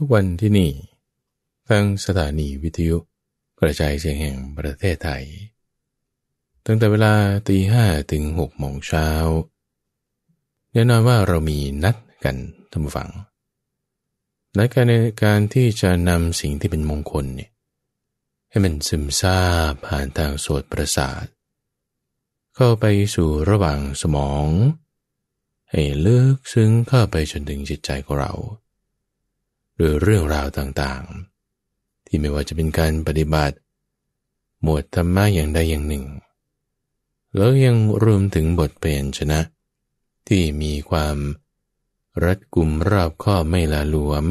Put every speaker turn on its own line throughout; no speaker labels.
ทุกวันที่นี่ทั้งสถานีวิทยุกระจายเสียงแห่งประเทศไทย ตั้งแต่เวลาตีห้าถึงหกโมงเช้าแน่นอนว่าเรามีนัดกันทำฝังนัดกันในการที่จะนำสิ่งที่เป็นมงคลเนี่ยให้มันซึมซาบผ่านทางสวดประสาท เข้าไปสู่ระหว่างสมอง ให้ลึกซึ้งเข้าไปจนถึงจิตใจของเราหรือเรื่องราวต่างๆ ที่ไม่ว่าจะเป็นการปฏิบัติ หมวดธรรมะอย่างใดอย่างหนึ่ง แล้วยังรวมถึงบทเปลี่ยนชนะ ที่มีความรัดกุมรอบข้อไม่ละหลวม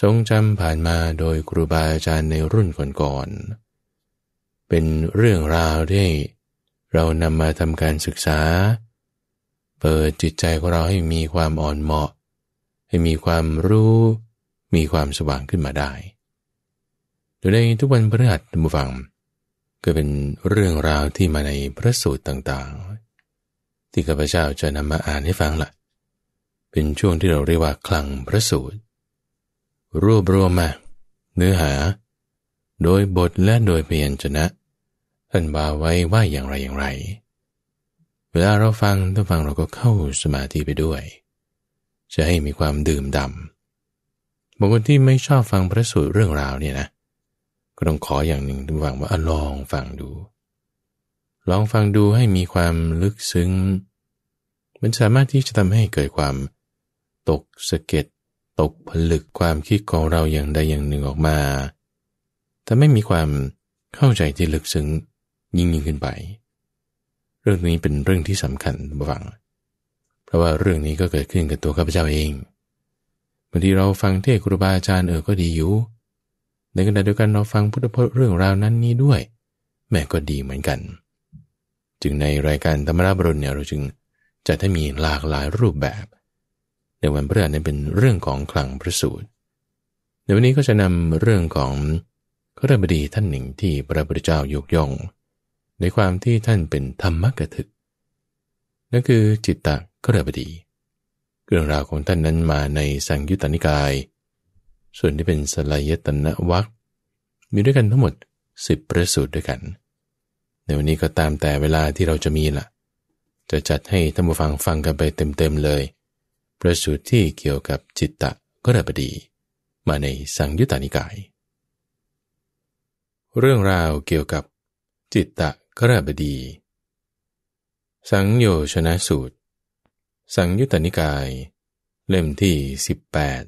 ทรงจำผ่านมาโดยครูบาอาจารย์ในรุ่นก่อนๆเป็นเรื่องราวที่เรานำมาทำการศึกษา เปิดจิตใจของเราให้มีความอ่อนเหมาะ ให้มีความรู้มีความสว่างขึ้นมาได้ โดยในทุกวันพฤหัสบดีฟังก็เป็นเรื่องราวที่มาในพระสูตร ต่างๆ ที่ข้าพเจ้าจะนำมาอ่านให้ฟังละ่ะ เป็นช่วงที่เราเรียกว่าคลังพระสูตรรวบรวมมาเนื้อหา โดยบทและโดยเพียนญชนะ ท่านบาไว้ว่าอย่างไรอย่างไร เวลาเราฟังถ้าฟังเราก็เข้าสมาธิไปด้วย จะให้มีความดื่มด่ำบางคนที่ไม่ชอบฟังพระสูตรเรื่องราวเนี่ยนะ ก็ต้องขออย่างหนึ่งดูฟังว่าอลองฟังดู ลองฟังดูให้มีความลึกซึ้ง มันสามารถที่จะทำให้เกิดความ ตกสะเก็ดตกผลึกความคิดของเราอย่างใดอย่างหนึ่งออกมาแต่ไม่มีความเข้าใจที่ลึกซึ้งยิ่งยิ่งขึ้นไป เรื่องนี้เป็นเรื่องที่สำคัญบะวัง เพราะว่าเรื่องนี้ก็เกิดขึ้นกับตัวข้าพเจ้าเองบางทีเราฟังเทศครูบาอาจารย์เออก็ดีอยู่ในขณะเดียวกันเราฟังพุทธพจน์เรื่องราวนั้นนี้ด้วย แม่ก็ดีเหมือนกัน จึงในรายการธรรมราบรุณเนี่ยเราจึงจะได้มีหลากหลายรูปแบบ ในวันพฤหัสนี้เป็นเรื่องของคลังพระสูตรในวันนี้ก็จะนำเรื่องของพระบดีท่านหนึ่งที่พระพุทธเจ้ายกย่องในความที่ท่านเป็นธรรมกถึกนั่นคือจิตตะก็ะบดีเรื่องราวของท่านนั้นมาในสังยุตตนิกาย ส่วนที่เป็นสลายตนะวัคมีด้วยกันทั้งหมด 10 ประสูตรด้วยกัน ในวันนี้ก็ตามแต่เวลาที่เราจะมีละ่ะ จะจัดให้ท่านผู้ฟังฟังกันไปเต็มๆเลย ประสูตรที่เกี่ยวกับจิตตะก็ระบดีมาในสังยุตตนิกายเรื่องราวเกี่ยวกับจิตตะกระบดีสังโยชนะสูตรสังยุตตนิกาย เล่มที่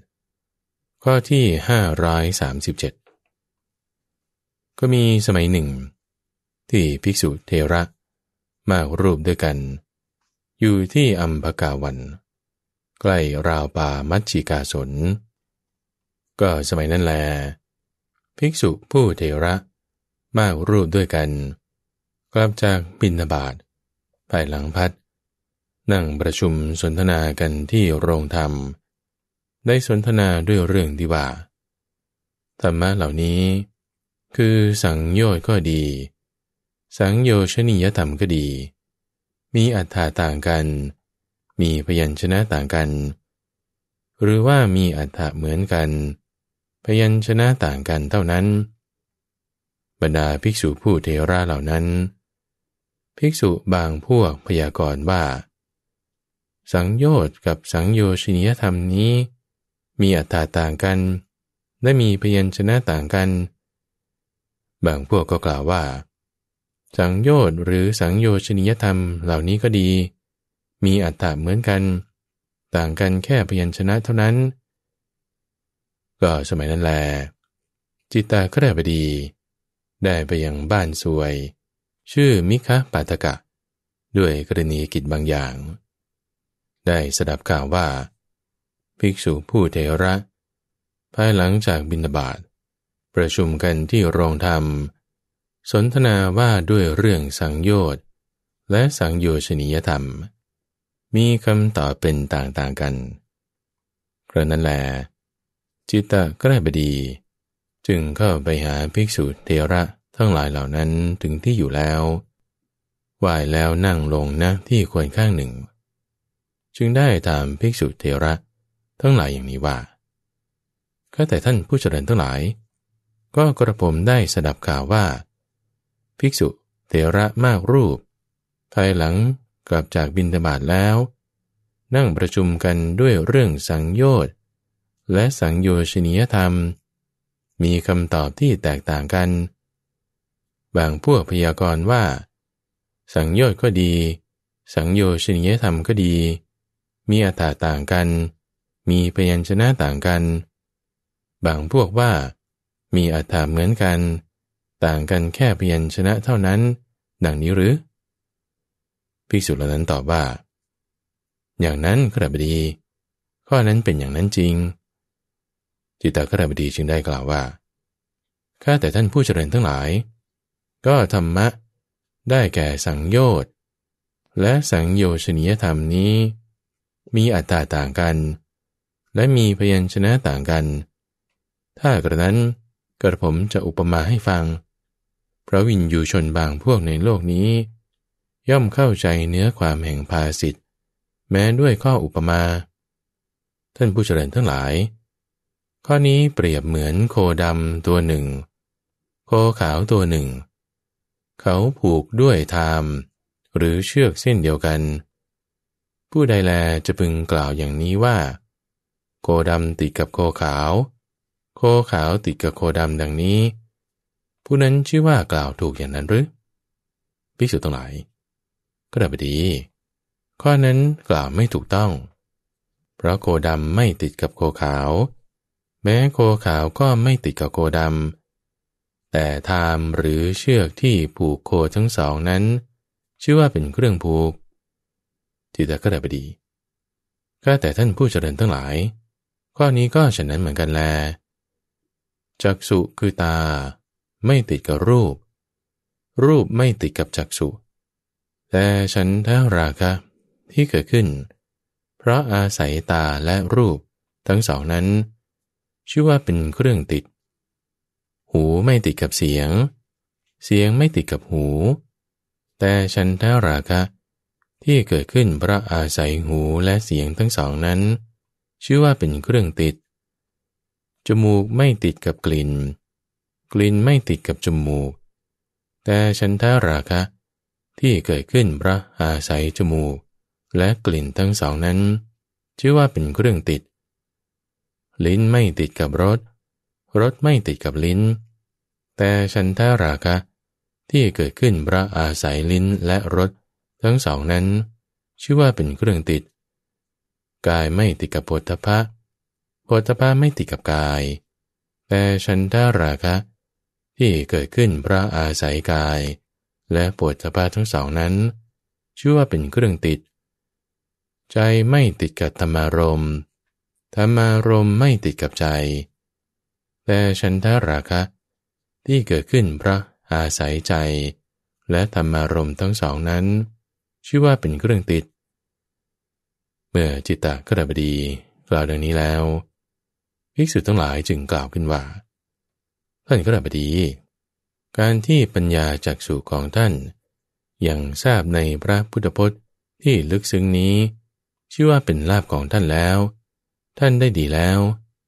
18 ข้อที่ 537 ก็มีสมัยหนึ่ง ที่ภิกษุเทระ มากรูปด้วยกัน อยู่ที่อัมพกาวัน ใกล้ราวป่ามัชชิกาสน ก็สมัยนั้นแล ภิกษุผู้เทระมากรูปด้วยกัน กลับจากบินาบาตไปหลังพัดนั่งประชุมสนทนากันที่โรงธรรม ได้สนทนาด้วยเรื่องที่ว่าธรรมะเหล่านี้ คือสังโยชน์ก็ดี สังโยชนิยธรรมก็ดี มีอัตถาต่างกัน มีพยัญชนะต่างกัน หรือว่ามีอัตถะเหมือนกัน พยัญชนะต่างกันเท่านั้น บรรดาภิกษุผู้เทระเหล่านั้น ภิกษุบางพวกพยากรณ์ว่าสังโยชน์กับสังโยชนิยธรรมนี้ มีอัตตาต่างกัน และมีพยัญชนะต่างกัน บางพวกก็กล่าวว่า สังโยชน์หรือสังโยชนิยธรรมเหล่านี้ก็ดี มีอัตตาเหมือนกัน ต่างกันแค่พยัญชนะเท่านั้น ก็สมัยนั้นแลจิตตาก็ได้ไปดีได้ไปยังบ้านสวย ชื่อมิคะปาตกะ ด้วยกรณีกิจบางอย่างได้สดับข่าวว่า ภิกษุผู้เทระ ภายหลังจากบินาบาต ประชุมกันที่โรงธรรม สนทนาว่าด้วยเรื่องสังโยชน์และสังโยชนิยธรรม มีคำตอบเป็นต่างต่างกันกระนั้นแล จิตตะก็ได้บดี จึงเข้าไปหาภิกษุเทระ ทั้งหลายเหล่านั้นถึงที่อยู่แล้วไหวแล้วนั่งลงนะที่ควรข้างหนึ่งจึงได้ตามภิกษุเทระ ทั้งหลายอย่างนี้ว่าข็แต่ท่านผู้เจริญทั้งหลาย ก็กระผมได้สดับข่าวว่า ภิกษุเทระมากรูป ภายหลังกลับจากบินาบาตแล้ว นั่งประชุมกันด้วยเรื่องสังโยชน์และสังโยชนียธรรม มีคำตอบที่แตกต่างกัน บางพวกพยากรณ์ว่า สังโยชน์ก็ดี สังโยชนียธรรมก็ดีมีอัตตาต่างกัน มีพยัญชนะต่างกัน บางพวกว่า มีอัตตาเหมือนกัน ต่างกันแค่พยัญชนะเท่านั้น ดังนี้หรือ ภิกษุเหล่านั้นตอบว่า อย่างนั้นขรบดี ข้อนั้นเป็นอย่างนั้นจริง จิตตขรบดีจึงได้กล่าวว่าข้าแต่ท่านผู้เจริญทั้งหลาย ก็ธรรมะได้แก่สังโยชน์และสังโยชนียธรรมนี้มีอัตตาต่างกัน และมีพยัญชนะต่างกัน ถ้ากระนั้นกระผมจะอุปมาให้ฟัง พระวินยูชนบางพวกในโลกนี้ ย่อมเข้าใจเนื้อความแห่งภาสิทธ์แม้ด้วยข้ออุปมา ท่านผู้เจริญทั้งหลาย ข้อนี้เปรียบเหมือนโคดำตัวหนึ่ง โคขาวตัวหนึ่ง เขาผูกด้วยทาม หรือเชือกเส้นเดียวกันเผู้ใดแลจะพึงกล่าวอย่างนี้ว่า โคดำติดกับโคขาว โคขาวติดกับโคดำดังนี้ ผู้นั้นชื่อว่ากล่าวถูกอย่างนั้นหรือภิกษุ์ตรงหลายก็ได้บดี ข้อนั้นกล่าวไม่ถูกต้อง เพราะโคดำไม่ติดกับโคขาว แม้โคขาวก็ไม่ติดกับโคดำ แต่ทามหรือเชือกที่ผูกโคทั้งสองนั้น ชื่อว่าเป็นเครื่องผูกจิตก็ได้บดีก็แต่ท่านผู้เจริญทั้งหลาย ข้อนี้ก็ฉะนั้นเหมือนกันแล จักสุคือตา ไม่ติดกับรูป รูปไม่ติดกับจักสุแต่ฉันท้าราคะที่เกิดขึ้น เพราะอาศัยตาและรูป ทั้งสองนั้น ชื่อว่าเป็นเครื่องติด หูไม่ติดกับเสียง เสียงไม่ติดกับหู แต่ฉันท้าราคะที่เกิดขึ้นพระอาศัยหูและเสียงทั้งสองนั้น ชื่อว่าเป็นเครื่องติด จมูกไม่ติดกับกลิ่น กลิ่นไม่ติดกับจมูกแต่ฉันทาราคะ ที่เกิดขึ้นพระอาศัยจมูกและกลิ่นทั้งสองนั้น ชื่อว่าเป็นเครื่องติด ลิ้นไม่ติดกับรสรสไม่ติดกับลิ้น แต่ฉันทาราคะ ที่เกิดขึ้นพระอาศัยลิ้นและรสทั้งสองนั้น ชื่อว่าเป็นเครื่องติด กายไม่ติดกับโพธพะโพธพะไม่ติดกับกาย แต่ฉันทาราคะ ที่เกิดขึ้นพระอาศัยกาย และโพธพะทั้งสองนั้น ชื่อว่าเป็นเครื่องติด ใจไม่ติดกับธรรมารมธรรมารมไม่ติดกับใจ แต่ฉันทาราคะ ที่เกิดขึ้นพระอาศัยใจ และธรรมารมทั้งสองนั้นชื่อว่าเป็นเครื่องติด เมื่อจิตตะกระบดีกล่าวดังนี้แล้วภิกษุทั้งหลายจึงกล่าวขึ้นว่า ท่านกระบดี การที่ปัญญาจากสู่ของท่าน ยังทราบในพระพุทธพจน์ที่ลึกซึ้งนี้ ชื่อว่าเป็นลาบของท่านแล้ว ท่านได้ดีแล้ว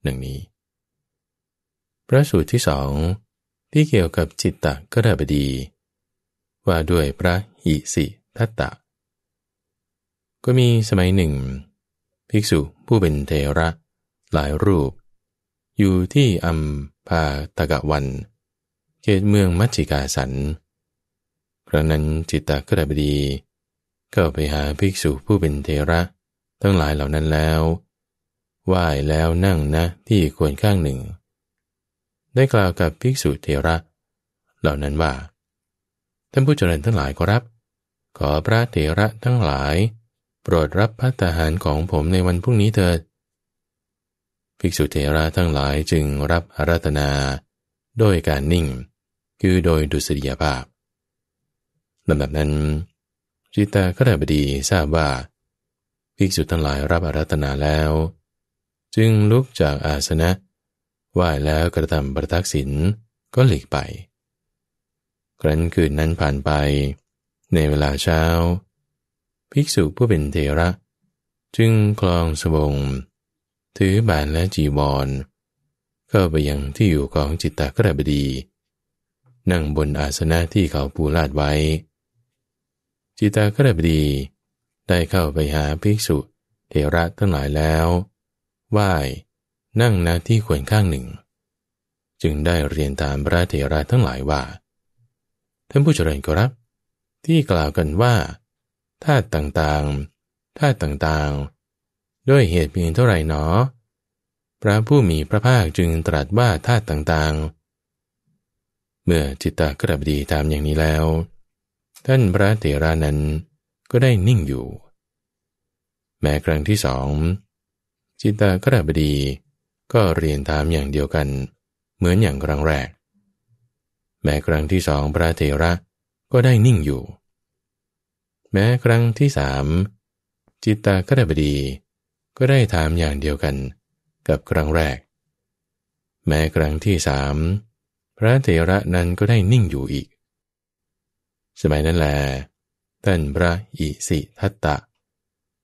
หนึ่งนี้ พระสูตรที่สองที่เกี่ยวกับจิตตะกระบดี ว่าด้วยพระอิสิทัตตะก็มีสมัยหนึ่ง ภิกษุผู้เป็นเทระ หลายรูป อยู่ที่อัมพาตะกะวันเขตเมืองมัจจิกาสัน ครั้นั้นจิตตกระบดีก็ไปหาภิกษุผู้เป็นเทระ ทั้งหลายเหล่านั้นแล้วไหว้แล้วนั่งนะที่ควรข้างหนึ่ง ได้กล่าวกับภิกษุเทระ เหล่านั้นว่าท่านผู้เจริญทั้งหลายขอรับขอพระเทระทั้งหลายโปรดรับพัตหารของผมในวันพรุ่งนี้เถิด ภิกษุเทระทั้งหลายจึงรับอารัธนา โดยการนิ่ง คือโดยดุสเดียภาพลำดับนั้น จิตตาขราบดีทราบว่า ภิกษุทั้งหลายรับอารัธนาแล้ว จึงลุกจากอาสนะ ไหว้แล้วกระทำประทักษิณก็หลีกไป ครั้นคืนนั้นผ่านไป ในเวลาเช้าภิกษุผู้เป็นเทระ จึงคลองสบงถือบานและจีบอลเข้าไปยังที่อยู่ของจิตตกระบดี นั่งบนอาสนะที่เขาปูลาดไว้ จิตตกระบดี ได้เข้าไปหาภิกษุเทระทั้งหลายแล้วไหว้นั่งนาที่ควรข้างหนึ่ง จึงได้เรียนตามพระเทระทั้งหลายว่า ท่านผู้เจริญกรับที่กล่าวกันว่าธาตุต่างๆธาตุต่างๆ ด้วยเหตุเพียงเท่าไหร่หนอ พระผู้มีพระภาคจึงตรัสว่าธาตุต่างๆ เมื่อจิตตกระบดีตามอย่างนี้แล้ว ท่านพระเถรานั้น ก็ได้นิ่งอยู่ แม้ครั้งที่สองจิตตกระบดีก็เรียนถามอย่างเดียวกัน เหมือนอย่างครั้งแรก แม้ครั้งที่สองพระเถระก็ได้นิ่งอยู่แม้ครั้งที่สามจิตตากดบดี ก็ได้ถามอย่างเดียวกันกับครั้งแรก แม้ครั้งที่สามพระเถระนั้นก็ได้นิ่งอยู่อีก สมัยนั้นแลท่านพระอิสิทัตตะ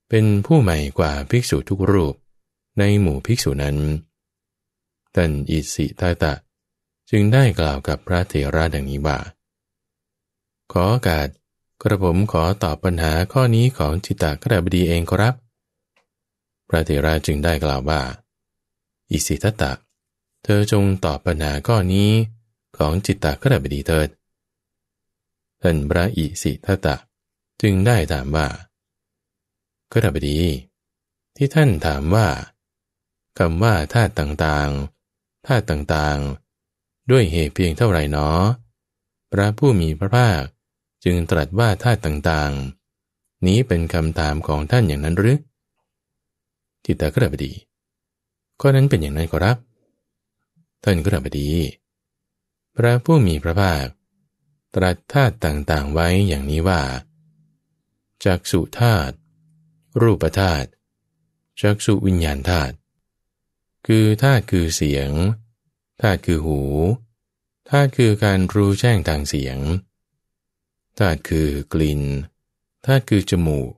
เป็นผู้ใหม่กว่าภิกษุทุกรูปในหมู่ภิกษุนั้นท่านอิสิทัตตะ จึงได้กล่าวกับพระเถระดังนี้ว่า ขอาการกระผมขอตอบปัญหาข้อนี้ของจิตตกระบดีเองครับ พระเถระจึงได้กล่าวว่า อิสิทตะ เธอจงตอบปัญหาข้อนี้ของจิตตกระบดีเถิดท่านพระอิสิทตะ จึงได้ถามว่า กระบดี ที่ท่านถามว่าคำว่าธาตุต่างๆ ธาตุต่างๆ ด้วยเหตุเพียงเท่าไรเนอพระผู้มีพระภาคจึงตรัสว่าท่าต่างๆ นี้เป็นคำถามของท่านอย่างนั้นหรือทิตากระบดีก็นั้นเป็นอย่างนั้นก็รับ ท่านกระบดี พระผู้มีพระภาคตรัสธาตุต่างๆไว้อย่างนี้ว่าจากสุธาตุรูปธาตุจากสุวิญญาณธาตุคือธาตุคือเสียงธาตุคือหูธาตุคือการรู้แจ้งทางเสียงธาตุคือกลิ่นธาตุคือจมูก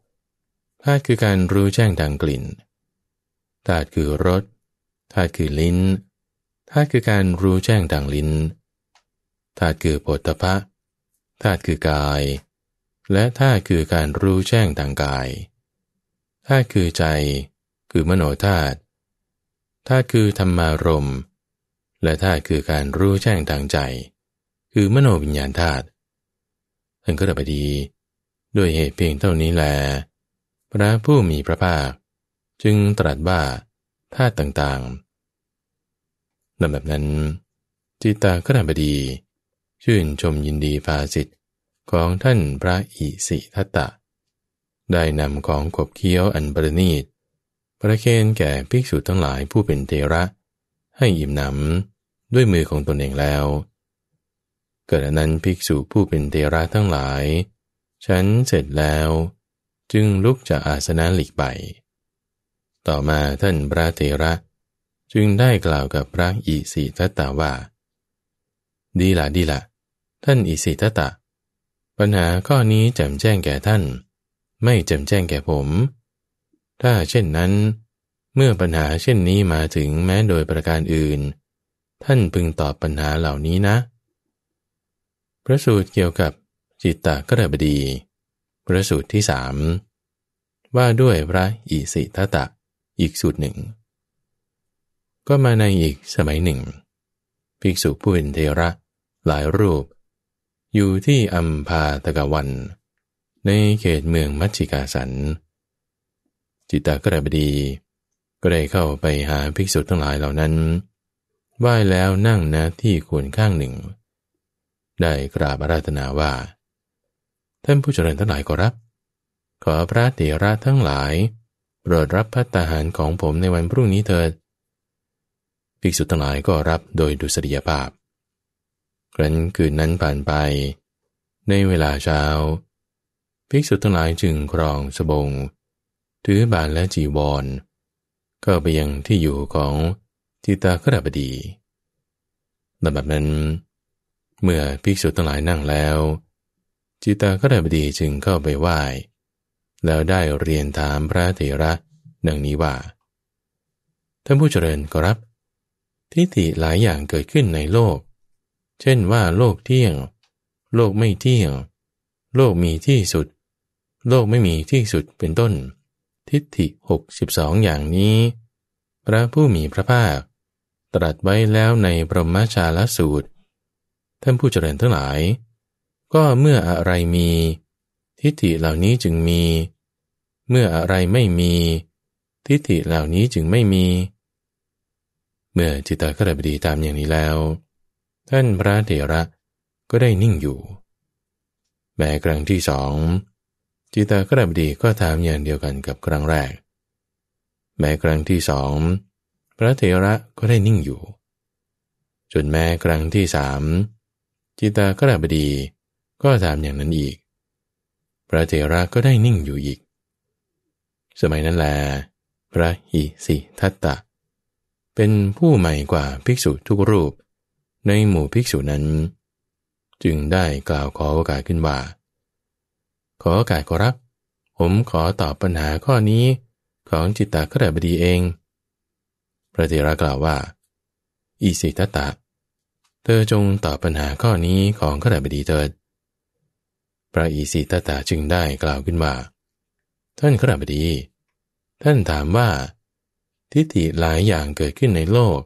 ธาตุคือการรู้แจ้งทางกลิ่น ธาตุคือรสธาตุคือลิ้นธาตุคือการรู้แจ้งทางลิ้น ธาตุคือปฐพะธาตุคือกาย และธาตุคือการรู้แจ้งทางกายธาตุคือใจ คือมโนธาตุ ธาตุคือธรรมารม และธาตุคือการรู้แจ้งทางใจ คือมโนวิญญาณธาตุท่านก็ระบดีด้วยเหตุเพียงเท่านี้แล พระผู้มีพระภาค จึงตรัสว่าธาตุต่างๆลำดับนั้น จิตตาขณบดี ชื่นชมยินดีภาสิทธิ์ของท่านพระอิสิทัตตะ ได้นำของขบเคี้ยวอันประณีตประเคนแก่ภิกษุทั้งหลายผู้เป็นเทระให้อิ่มหนำด้วยมือของตนเองแล้วกิดนั้นภิกษุผู้เป็นเทระทั้งหลาย ฉันเสร็จแล้วจึงลุกจากอาสนะหลีกไป ต่อมาท่านพระเทระ จึงได้กล่าวกับพระอิสิทัตตาว่า ดีละดีละ ท่านอิสิทัตตะ ปัญหาข้อนี้แจ่มแจ้งแก่ท่าน ไม่แจ่มแจ้งแก่ผม ถ้าเช่นนั้น เมื่อปัญหาเช่นนี้มาถึงแม้โดยประการอื่น ท่านพึงตอบปัญหาเหล่านี้นะเพระสูตรเกี่ยวกับจิตตกระบดี พระสูตรที่สามว่าด้วยพระอิสิทตะ อีกสูตรหนึ่ง ก็มาในอีกสมัยหนึ่ง ภิกษุผู้เป็นเทระ หลายรูป อยู่ที่อัมพาตกวัน ในเขตเมืองมัชชิกาสันจิตตกระบดี ก็ได้เข้าไปหาภิกษุทั้งหลายเหล่านั้น ไหว้แล้วนั่งนะที่ควรข้างหนึ่งได้กราบราธนาว่าท่านผู้เจริญทั้งหลายขอรับ ขอพระเถระทั้งหลายโปรดรับพัตตาหารของผมในวันพรุ่งนี้เถิด ภิกษุทั้งหลายก็รับโดยดุเดียภาพ ครั้นคืนนั้นผ่านไป ในเวลาเช้า ภิกษุทั้งหลายจึงครองสบงถือบาทและจีวรก็ไปยังที่อยู่ของจิตาครบดีลำดับนั้นเมื่อภิกษุทั้งหลายนั่งแล้ว จิตาก็ได้บดีจึงเข้าไปไหว้แล้วได้เรียนถามพระเถระ ดังนี้ว่าท่านผู้เจริญก็รับ ทิฏฐิหลายอย่างเกิดขึ้นในโลก เช่นว่าโลกเที่ยง โลกไม่เที่ยง โลกมีที่สุด โลกไม่มีที่สุดเป็นต้น ทิฏฐิ 62 อย่างนี้ พระผู้มีพระภาค ตรัสไว้แล้วในปรมชาลสูตรท่านผู้เจริญทั้งหลาย ก็เมื่ออะไรมีทิฏฐิเหล่านี้จึงมี เมื่ออะไรไม่มีทิฏฐิเหล่านี้จึงไม่มี เมื่อจิตตกระบดีตามอย่างนี้แล้ว ท่านพระเถระก็ได้นิ่งอยู่ แม้ครั้งที่สองจิตตกระบดีก็ถามอย่างเดียวกันกับครั้งแรก แม้ครั้งที่สองพระเถระก็ได้นิ่งอยู่จนแม้ครั้งที่สามจิตากระบดีก็ถามอย่างนั้นอีก พระเจระก็ได้นิ่งอยู่อีก สมัยนั้นแลพระหิสิทัตตะเป็นผู้ใหม่กว่าภิกษุทุกรูป ในหมู่ภิกษุนั้น จึงได้กล่าวขอโอกาสขึ้นว่า ขอโอกาสขอรับผมขอตอบปัญหาข้อนี้ของจิตตะกระบดีเองพระเจระกล่าวว่าอิสิทัตตะเธอจงตอบปัญหาข้อนี้ของขดาบดีเถิดพระอิสิตตาจึงได้กล่าวขึ้นว่า ท่านขดาบดี ท่านถามว่า ทิฏฐิหลายอย่างเกิดขึ้นในโลก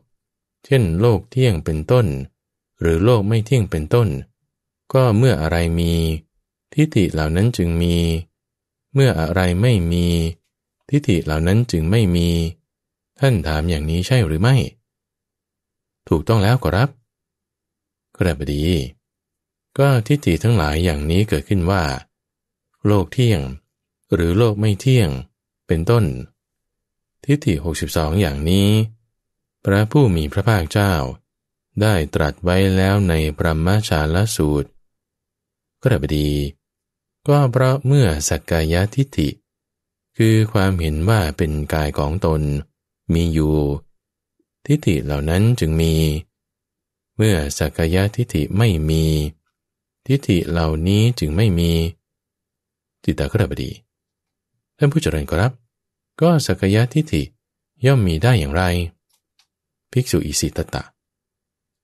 เช่นโลกเที่ยงเป็นต้น หรือโลกไม่เที่ยงเป็นต้น ก็เมื่ออะไรมี ทิฏฐิเหล่านั้นจึงมี เมื่ออะไรไม่มี ทิฏฐิเหล่านั้นจึงไม่มี ท่านถามอย่างนี้ใช่หรือไม่ ถูกต้องแล้วก็รับกระบดี ก็ทิฏฐิทั้งหลายอย่างนี้เกิดขึ้นว่า โลกเที่ยง หรือโลกไม่เที่ยง เป็นต้น ทิฏฐิ62 อย่างนี้ พระผู้มีพระภาคเจ้า ได้ตรัสไว้แล้วในปรมาชาลสูตร กระบดี ก็เพราะเมื่อสักกายทิฏฐิคือความเห็นว่าเป็นกายของตนมีอยู่ ทิฏฐิเหล่านั้นจึงมีเมื่อสักยะทิฏฐิไม่มีทิฏฐิเหล่านี้จึงไม่มี จิตตกระบดีท่านผู้เจริญครับ ก็สักยะทิฏฐิย่อมมีได้อย่างไร ภิกษุอิสิตตะ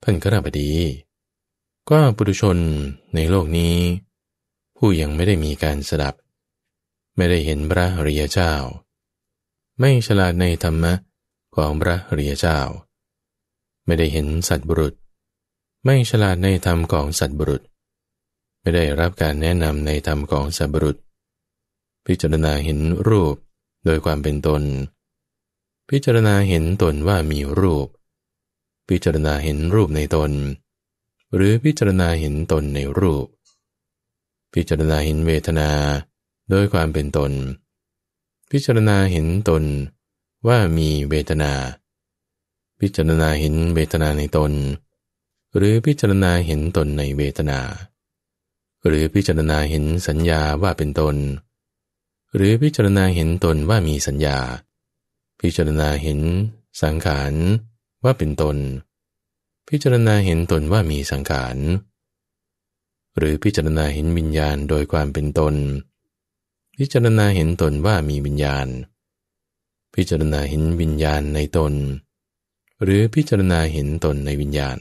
ท่านกระบดี ก็ปุถุชนในโลกนี้ ผู้ยังไม่ได้มีการสดับ ไม่ได้เห็นพระริยเจ้า ไม่ฉลาดในธรรมะของพระริยเจ้า ไม่ได้เห็นสัตบุรุษไม่ฉลาดใน ธรรมของสัตบุรุษ ไม่ได้รับการแนะนำในธรรมของสัตบุรุษ พิจารณาเห็นรูปโดยความเป็นตน พิจารณาเห็นตนว่ามีรูป พิจารณาเห็นรูปในตน หรือพิจารณาเห็นตนในรูป พิจารณาเห็นเวทนาโดยความเป็นตน พิจารณาเห็นตนว่ามีเวทนา พิจารณาเห็นเวทนาในตนหรือพิจารณาเห็นตนในเวทนา หรือพิจารณาเห็นสัญญาว่าเป็นตน หรือพิจารณาเห็นตนว่ามีสัญญา พิจารณาเห็นสังขารว่าเป็นตน พิจารณาเห็นตนว่ามีสังขาร หรือพิจารณาเห็นวิญญาณโดยความเป็นตน พิจารณาเห็นตนว่ามีวิญญาณ พิจารณาเห็นวิญญาณในตน หรือพิจารณาเห็นตนในวิญญาณ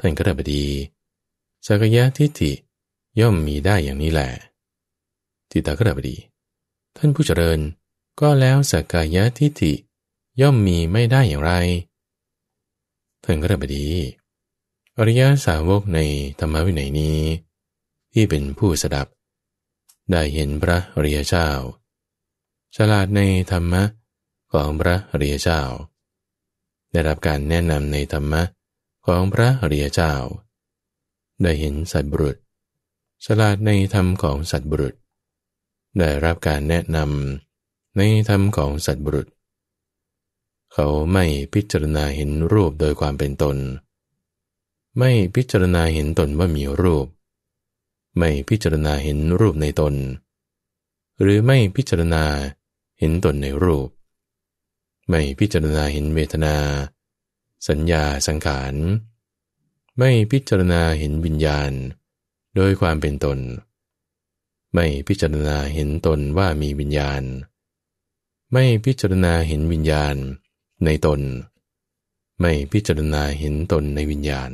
ท่านกระบดีสักยะทิฏฐิย่อมมีได้อย่างนี้แหละทิตากระบดี ท่านผู้เจริญ ก็แล้วสักยะทิฏฐิย่อมมีไม่ได้อย่างไร ท่านกระบดี อริยสาวกในธรรมวินัยนี้ ที่เป็นผู้สดับ ได้เห็นพระอริยเจ้า ฉลาดในธรรมะของพระอริยเจ้า ได้รับการแนะนำในธรรมะของพระอริยเจ้าได้เห็นสัตบุรุษฉลาดในธรรมของสัตบุรุษ ได้รับการแนะนำในธรรมของสัตบุรุษ เขาไม่พิจารณาเห็นรูปโดยความเป็นตน ไม่พิจารณาเห็นตนว่ามีรูป ไม่พิจารณาเห็นรูปในตน หรือไม่พิจารณาเห็นตนในรูป ไม่พิจารณาเห็นเวทนาสัญญาสังขารไม่พิจารณาเห็นวิญญาณ โดยความเป็นตน ไม่พิจารณาเห็นตนว่ามีวิญญาณ ไม่พิจารณาเห็นวิญญาณในตน ไม่พิจารณาเห็นตนในวิญญาณ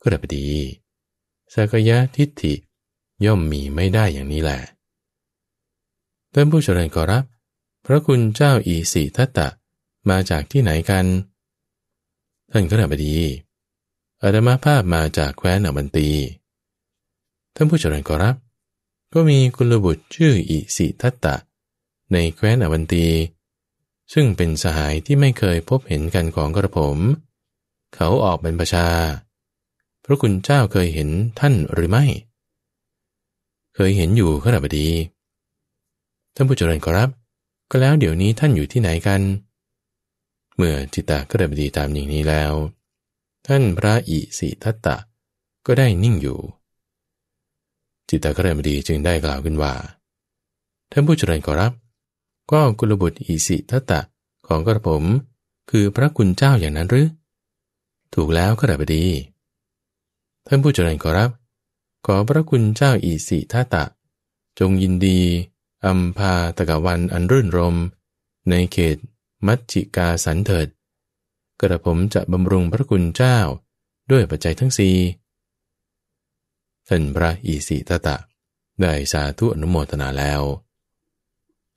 ก็ดับดีสักยะทิฏฐิย่อมมีไม่ได้อย่างนี้แหละท่านผู้เจริญขอรับ พระคุณเจ้าอีสีทัตตะมาจากที่ไหนกันท่านคณบดี อาตมาภาพมาจากแคว้นอมันตี ท่านผู้เจริญกอรับ ก็มีกุลบุตรชื่ออิสิทัตตะ ในแคว้นอวันตี ซึ่งเป็นสหายที่ไม่เคยพบเห็นกันของกระผม เขาออกบรรพชา พระคุณเจ้าเคยเห็นท่านหรือไม่ เคยเห็นอยู่ขณะบดี ท่านผู้เจริญกอรับ ก็แล้วเดี๋ยวนี้ท่านอยู่ที่ไหนกันเมื่อจิตตะก็ได้บดีตามอย่างนี้แล้ว ท่านพระอิสิทัตตะ ก็ได้นิ่งอยู่ จิตตะก็ได้บดีจึงได้กล่าวขึ้นว่าท่านผู้เจริญขอรับ ก็กุลบุตรอิสิทัตตะของกระผม คือพระคุณเจ้าอย่างนั้นหรือถูกแล้วก็ได้บดีท่านผู้เจริญขอรับขอพระคุณเจ้าอิสิทัตตะ จงยินดี อัมพาตะกวันอันรื่นรมในเขตมัจจิกาสันเถิด กระผมจะบำรุงพระคุณเจ้าด้วยปัจจัยทั้งสี่ท่านพระอิสิตตะ ได้สาธุอนุโมทนาแล้ว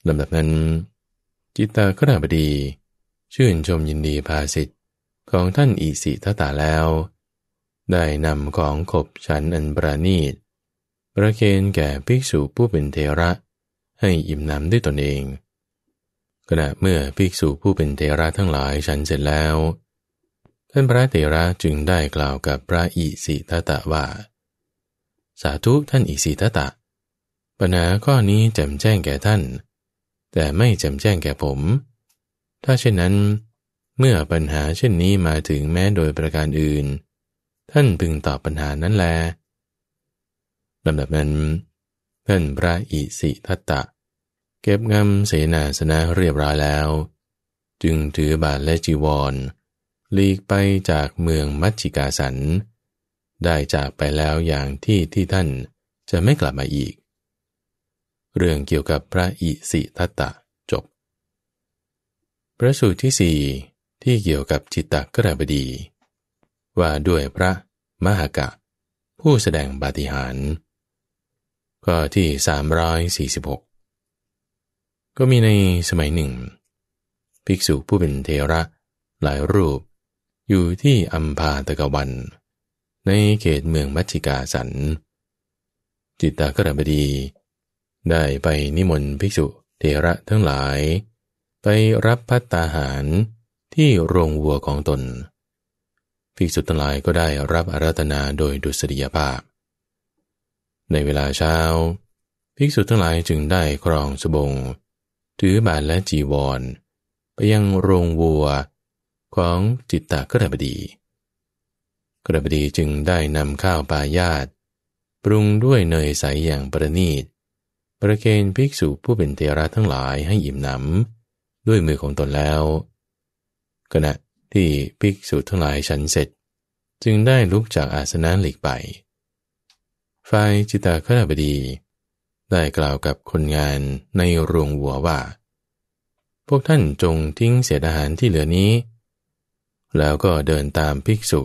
ลำดับนั้น จิตตาขณบดี ชื่นชมยินดีภาสิทธิ์ของท่านอิสิตตะแล้ว ได้นำของขบฉันอันประณีต ประเคนแก่ภิกษุผู้เป็นเทระให้อิ่มน้ำด้วยตนเองขณะเมื่อภิกษุผู้เป็นเทระทั้งหลายฉันเสร็จแล้วท่านพระเทระจึงได้กล่าวกับพระอิสิทตะว่า สาธุท่านอิสิทตะ ปัญหาข้อนี้แจ่มแจ้งแก่ท่าน แต่ไม่แจ่มแจ้งแก่ผม ถ้าเช่นนั้น เมื่อปัญหาเช่นนี้มาถึงแม้โดยประการอื่น ท่านพึงตอบปัญหานั้นแลลำดับนั้นท่านพระอิสิทตะเก็บงำเสนาสนะเรียบร้อยแล้ว จึงถือบาทและจีวร ลีกไปจากเมืองมัชชิกาสันได้จากไปแล้วอย่างที่ที่ท่านจะไม่กลับมาอีก เรื่องเกี่ยวกับพระอิสิทัตตะจบ พระสูตรที่สี่ที่เกี่ยวกับจิตตกระบดี ว่าด้วยพระมหากะ ผู้แสดงปาฏิหาริย์ข้อที่ 346ก็มีในสมัยหนึ่ง ภิกษุผู้เป็นเทระหลายรูปอยู่ที่อัมพาตะกวัน ในเขตเมืองมัชิกาสันจิตตากรบดี ได้ไปนิมนต์ภิกษุเทระทั้งหลาย ไปรับพัตตาหารที่โรงวัวของตน ภิกษุทั้งหลายก็ได้รับอารัธนาโดยดุเดียภาพ ในเวลาเช้า ภิกษุทั้งหลายจึงได้ครองสบงถือบาทและจีวร ไปยังโรงวัวของจิตตกระบดีกระบดีจึงได้นำข้าวปายาตปรุงด้วยเนยใสยอย่างประณีตประเคนภิกษุผู้เป็นเทระทั้งหลายให้อิ่มหนำ ด้วยมือของตนแล้ว ขณะที่ภิกษุทั้งหลายฉันเสร็จ จึงได้ลุกจากอาสนะหลีกไปฝ่ายจิตตคณบดีได้กล่าวกับคนงานในโรงวัวว่า พวกท่านจงทิ้งเศษอาหารที่เหลือนี้ แล้วก็เดินตามภิกษุ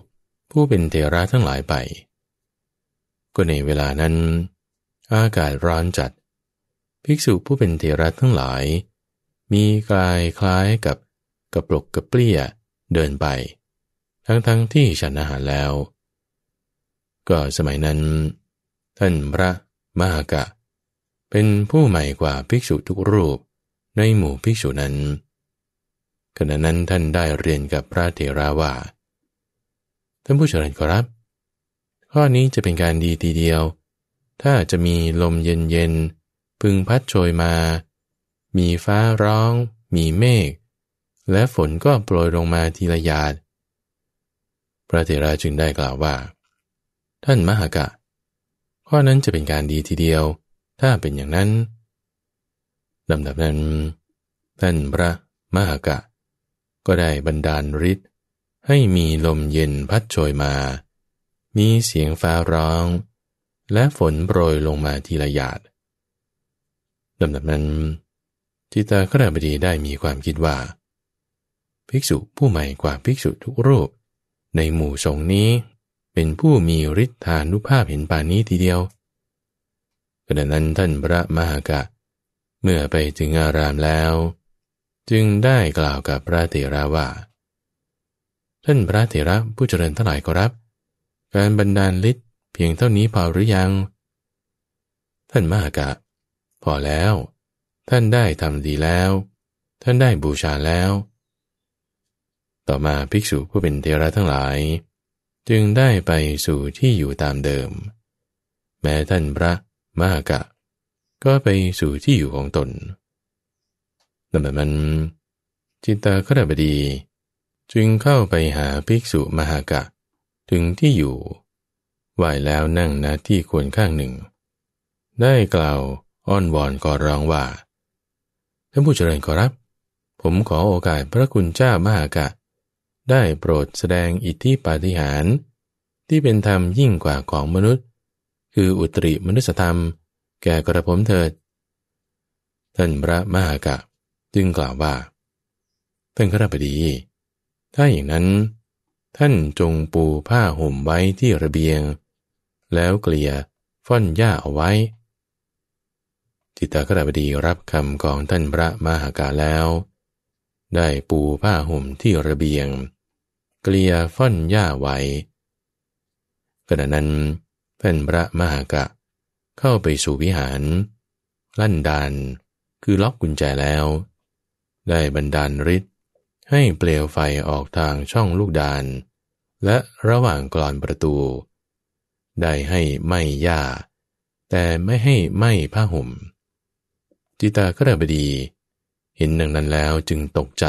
ผู้เป็นเทระทั้งหลายไป ก็ในเวลานั้น อากาศร้อนจัด ภิกษุผู้เป็นเทระทั้งหลาย มีกายคล้ายกับกระปลกกระเปรี้ยเดินไป ทั้ง ๆทที่ฉันอาหารแล้ว ก็สมัยนั้น ท่านพระมหากะเป็นผู้ใหม่กว่าภิกษุทุกรูปในหมู่ภิกษุนั้น ขณะนั้นท่านได้เรียนกับพระเถราว่าท่านผู้เจริญขอรับ ข้อนี้จะเป็นการดีทีเดียว ถ้าจะมีลมเย็นๆพึงพัดโชยมา มีฟ้าร้อง มีเมฆและฝนก็โปรยลงมาทีละหยาด พระเถราจึงได้กล่าวว่า ท่านมหากะข้อนั้นจะเป็นการดีทีเดียวถ้าเป็นอย่างนั้นลำดับนั้นท่านพระมหากะ ก็ได้บันดาลฤทธิ์ให้มีลมเย็นพัดโชยมา มีเสียงฟ้าร้อง และฝนโปรยลงมาทีละหยาดลำดับนั้นจิตาขราบดีได้มีความคิดว่า ภิกษุผู้ใหม่กว่าภิกษุทุกรูป ในหมู่สงฆ์นี้ เป็นผู้มีฤทธานุภาพเห็นป่านนี้ทีเดียวขณะนั้นท่านพระมหากะ เมื่อไปถึงอารามแล้ว จึงได้กล่าวกับพระเถระว่าท่านพระเถระผู้เจริญทั้งหลายก็รับ การบรรดาลฤทธิ์ เพียงเท่านี้พอหรือยัง ท่านมหากะ พอแล้ว ท่านได้ทำดีแล้ว ท่านได้บูชาแล้ว ต่อมาภิกษุผู้เป็นเทระทั้งหลาย จึงได้ไปสู่ที่อยู่ตามเดิม แม้ท่านพระมากะ ก็ไปสู่ที่อยู่ของตนดังนั้นจิตตาขรบดี จึงเข้าไปหาภิกษุมหากะ ถึงที่อยู่ ไหวแล้วนั่งนะที่ควรข้างหนึ่ง ได้กล่าวอ้อนวอนกอร้องว่าท่านผู้เจริญขอรับ ผมขอโอกาสพระคุณเจ้ามหากะ ได้โปรดแสดงอิทธิปาฏิหาริย์ที่เป็นธรรมยิ่งกว่าของมนุษย์คืออุตริมนุสธรรมแก่กระผมเถิด ท่านพระมหากะ จึงกล่าวว่า ท่านข้าพดีถ้าอย่างนั้นท่านจงปูผ้าห่มไว้ที่ระเบียง แล้วเกลี่ยฟ่อนหญ้าเอาไว้จิตตกระบดีรับคำของท่านพระมหากาแล้ว ได้ปูผ้าห่มที่ระเบียง เกลี่ยฟ่อนหญ้าไว้ขณะนั้นท่านพระมหากะ เข้าไปสู่วิหาร ลั่นดานคือล็อกกุญแจแล้ว ได้บันดาลฤทธิ์ให้เปลวไฟออกทางช่องลูกดาน และระหว่างกรอนประตู ได้ให้ไม่หญ้าแต่ไม่ให้ไม่ผ้าห่มจิตาคระบดี เห็นดังนั้นแล้วจึงตกใจ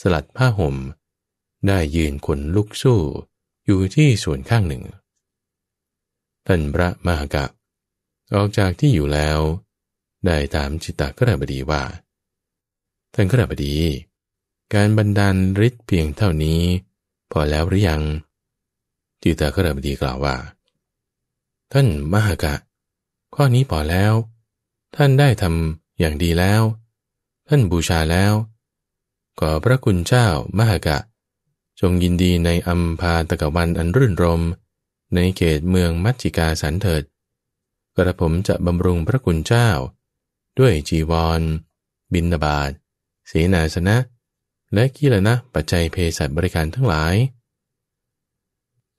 สลัดผ้าห่ม ได้ยืนขนลุกสู้อยู่ที่ส่วนข้างหนึ่งท่านพระมหากะออกจากที่อยู่แล้ว ได้ถามจิตตกระบดีว่า ท่านกระบดี การบันดาลฤทธิ์เพียงเท่านี้ พอแล้วหรือยัง จิตตกระบดีกล่าวว่า ท่านมหากะ ข้อนี้พอแล้ว ท่านได้ทำอย่างดีแล้ว ท่านบูชาแล้ว ขอพระคุณเจ้ามหากะ จงยินดีในอัมพาตะกวันอันรื่นรมในเขตเมืองมัจจิกาสันเถิด กระผมจะบำรุงพระคุณเจ้า ด้วยจีวร บินบาตเสนาสนะ และกีรนะปัจจัยเภสัชบริการทั้งหลาย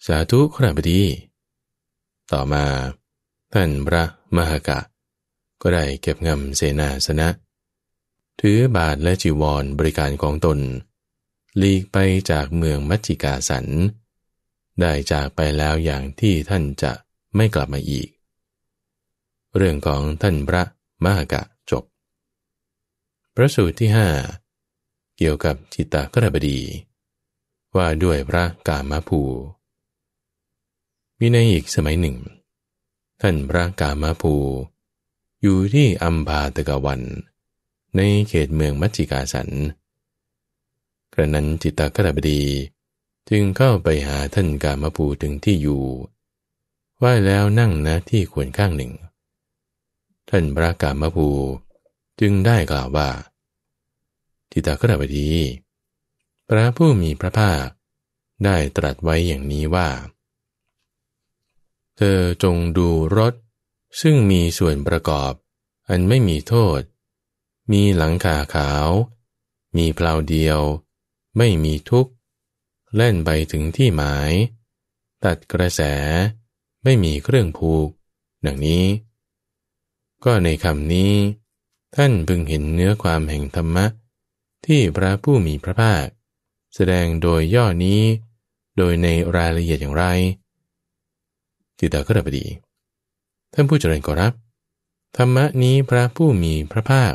สาธุขราบดี ต่อมา ท่านพระมหากะ ก็ได้เก็บงำเสนาสนะถือบาทและจีวรบริการของตนหลีกไปจากเมืองมัจจิกาสันเได้จากไปแล้วอย่างที่ท่านจะไม่กลับมาอีก เรื่องของท่านพระมากะจบพระสูตรที่ห้าเกี่ยวกับจิตตกระบดี ว่าด้วยพระกามาภูมีในอีกสมัยหนึ่ง ท่านพระกามาภู อยู่ที่อัมพาตกวัน ในเขตเมืองมัจจิกาสันกระนั้นจิตตกระบดีจึงเข้าไปหาท่านกามาปูถึงที่อยู่ไหว้แล้วนั่งนะที่ควรข้างหนึ่ง ท่านพระกามาภูจึงได้กล่าวว่าทิตาขรบดี พระผู้มีพระภาคได้ตรัสไว้อย่างนี้ว่า เธอจงดูรถ ซึ่งมีส่วนประกอบ อันไม่มีโทษ มีหลังคาขาว มีเปล่าเดียว ไม่มีทุกข์เล่นไปถึงที่หมาย ตัดกระแส ไม่มีเครื่องผูกดังนี้ ก็ในคำนี้ ท่านพึงเห็นเนื้อความแห่งธรรมะที่พระผู้มีพระภาค แสดงโดยย่อนี้ โดยในรายละเอียดอย่างไรจิตตกระบดีท่านผู้เจริญก็รับ ธรรมะนี้พระผู้มีพระภาค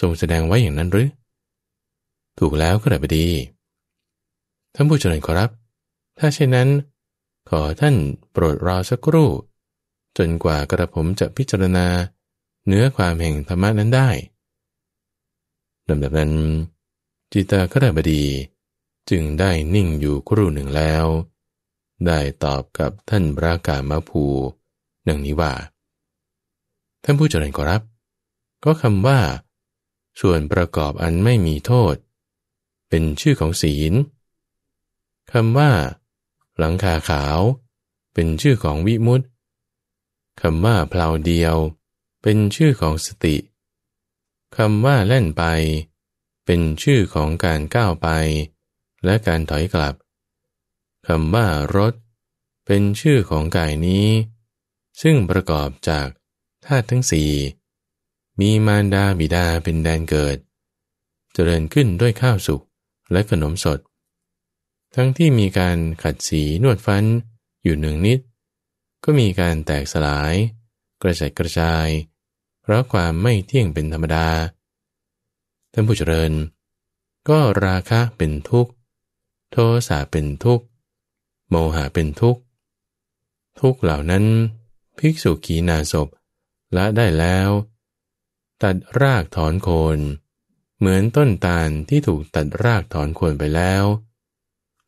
ทรงแสดงไว้อย่างนั้นหรือ ถูกแล้วก็ระบดีท่านผู้เจริญขอรับ ถ้าเช่นนั้น ขอท่านโปรดรอสักครู่ จนกว่ากระผมจะพิจารณาเนื้อความแห่งธรรมนั้นได้ดับนั้นจิตาครบดีจึงได้นิ่งอยู่ครู่หนึ่งแล้ว ได้ตอบกับท่านพระกามาภูดังนี้ว่า ท่านผู้เจริญขอรับ ก็คำว่า ส่วนประกอบอันไม่มีโทษ เป็นชื่อของศีลคำว่าหลังคาขาว เป็นชื่อของวิมุตตคำว่าเพลาเดียว เป็นชื่อของสติคำว่าแล่นไป เป็นชื่อของการก้าวไป และการถอยกลับคำว่ารถเป็นชื่อของกายนี้ ซึ่งประกอบจากธาตุทั้งสี่ มีมารดาบิดาเป็นแดนเกิด เจริญขึ้นด้วยข้าวสุก และขนมสดทั้งที่มีการขัดสีนวดฟันอยู่หนึ่งนิด ก็มีการแตกสลาย กระจายกระจาย เพราะความไม่เที่ยงเป็นธรรมดาท่านผู้เจริญ ก็ราคะเป็นทุกข์โทสะเป็นทุกข์โมหะเป็นทุกข์ ทุกเหล่านั้น ภิกษุขีนาศพละได้แล้ว ตัดรากถอนโคน เหมือนต้นตาลที่ถูกตัดรากถอนโคนไปแล้ว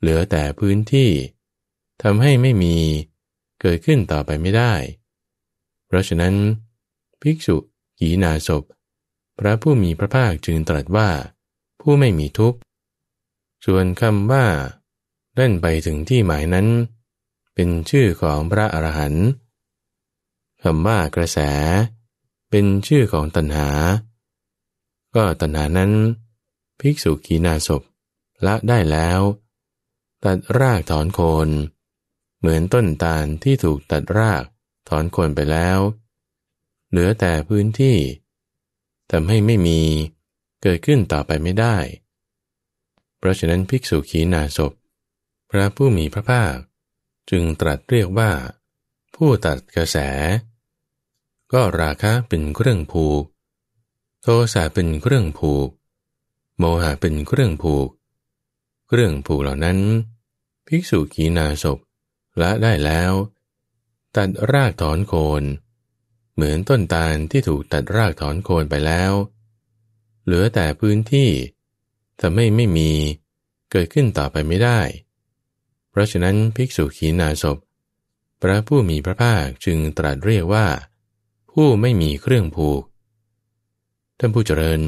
เหลือแต่พื้นที่ทำให้ไม่มีเกิดขึ้นต่อไปไม่ได้ เพราะฉะนั้น ภิกษุหีนาศพพระผู้มีพระภาคจึงตรัสว่าผู้ไม่มีทุกข์ ส่วนคำว่าเล่นไปถึงที่หมายนั้น เป็นชื่อของพระอรหันต์คำว่ากระแส เป็นชื่อของตัณหา ก็ตัณหานั้น ภิกษุขีนาศพละได้แล้วตัดรากถอนโคน เหมือนต้นตาลที่ถูกตัดรากถอนโคนไปแล้ว เหลือแต่พื้นที่ทำให้ไม่มีเกิดขึ้นต่อไปไม่ได้ เพราะฉะนั้นภิกษุขีนาศพพระผู้มีพระภาคจึงตรัสเรียกว่า ผู้ตัดกระแส ก็ราคะเป็นเครื่องผูกโทสะเป็นเครื่องผูก โมหะเป็นเครื่องผูก เครื่องผูกเหล่านั้นภิกษุขีนาศพละได้แล้ว ตัดรากถอนโคน เหมือนต้นตาลที่ถูกตัดรากถอนโคนไปแล้ว เหลือแต่พื้นที่แต่ไม่ไม่มีเกิดขึ้นต่อไปไม่ได้ เพราะฉะนั้นภิกษุขีนาศพพระผู้มีพระภาคจึงตรัสเรียกว่าผู้ไม่มีเครื่องผูกท่านผู้เจริญ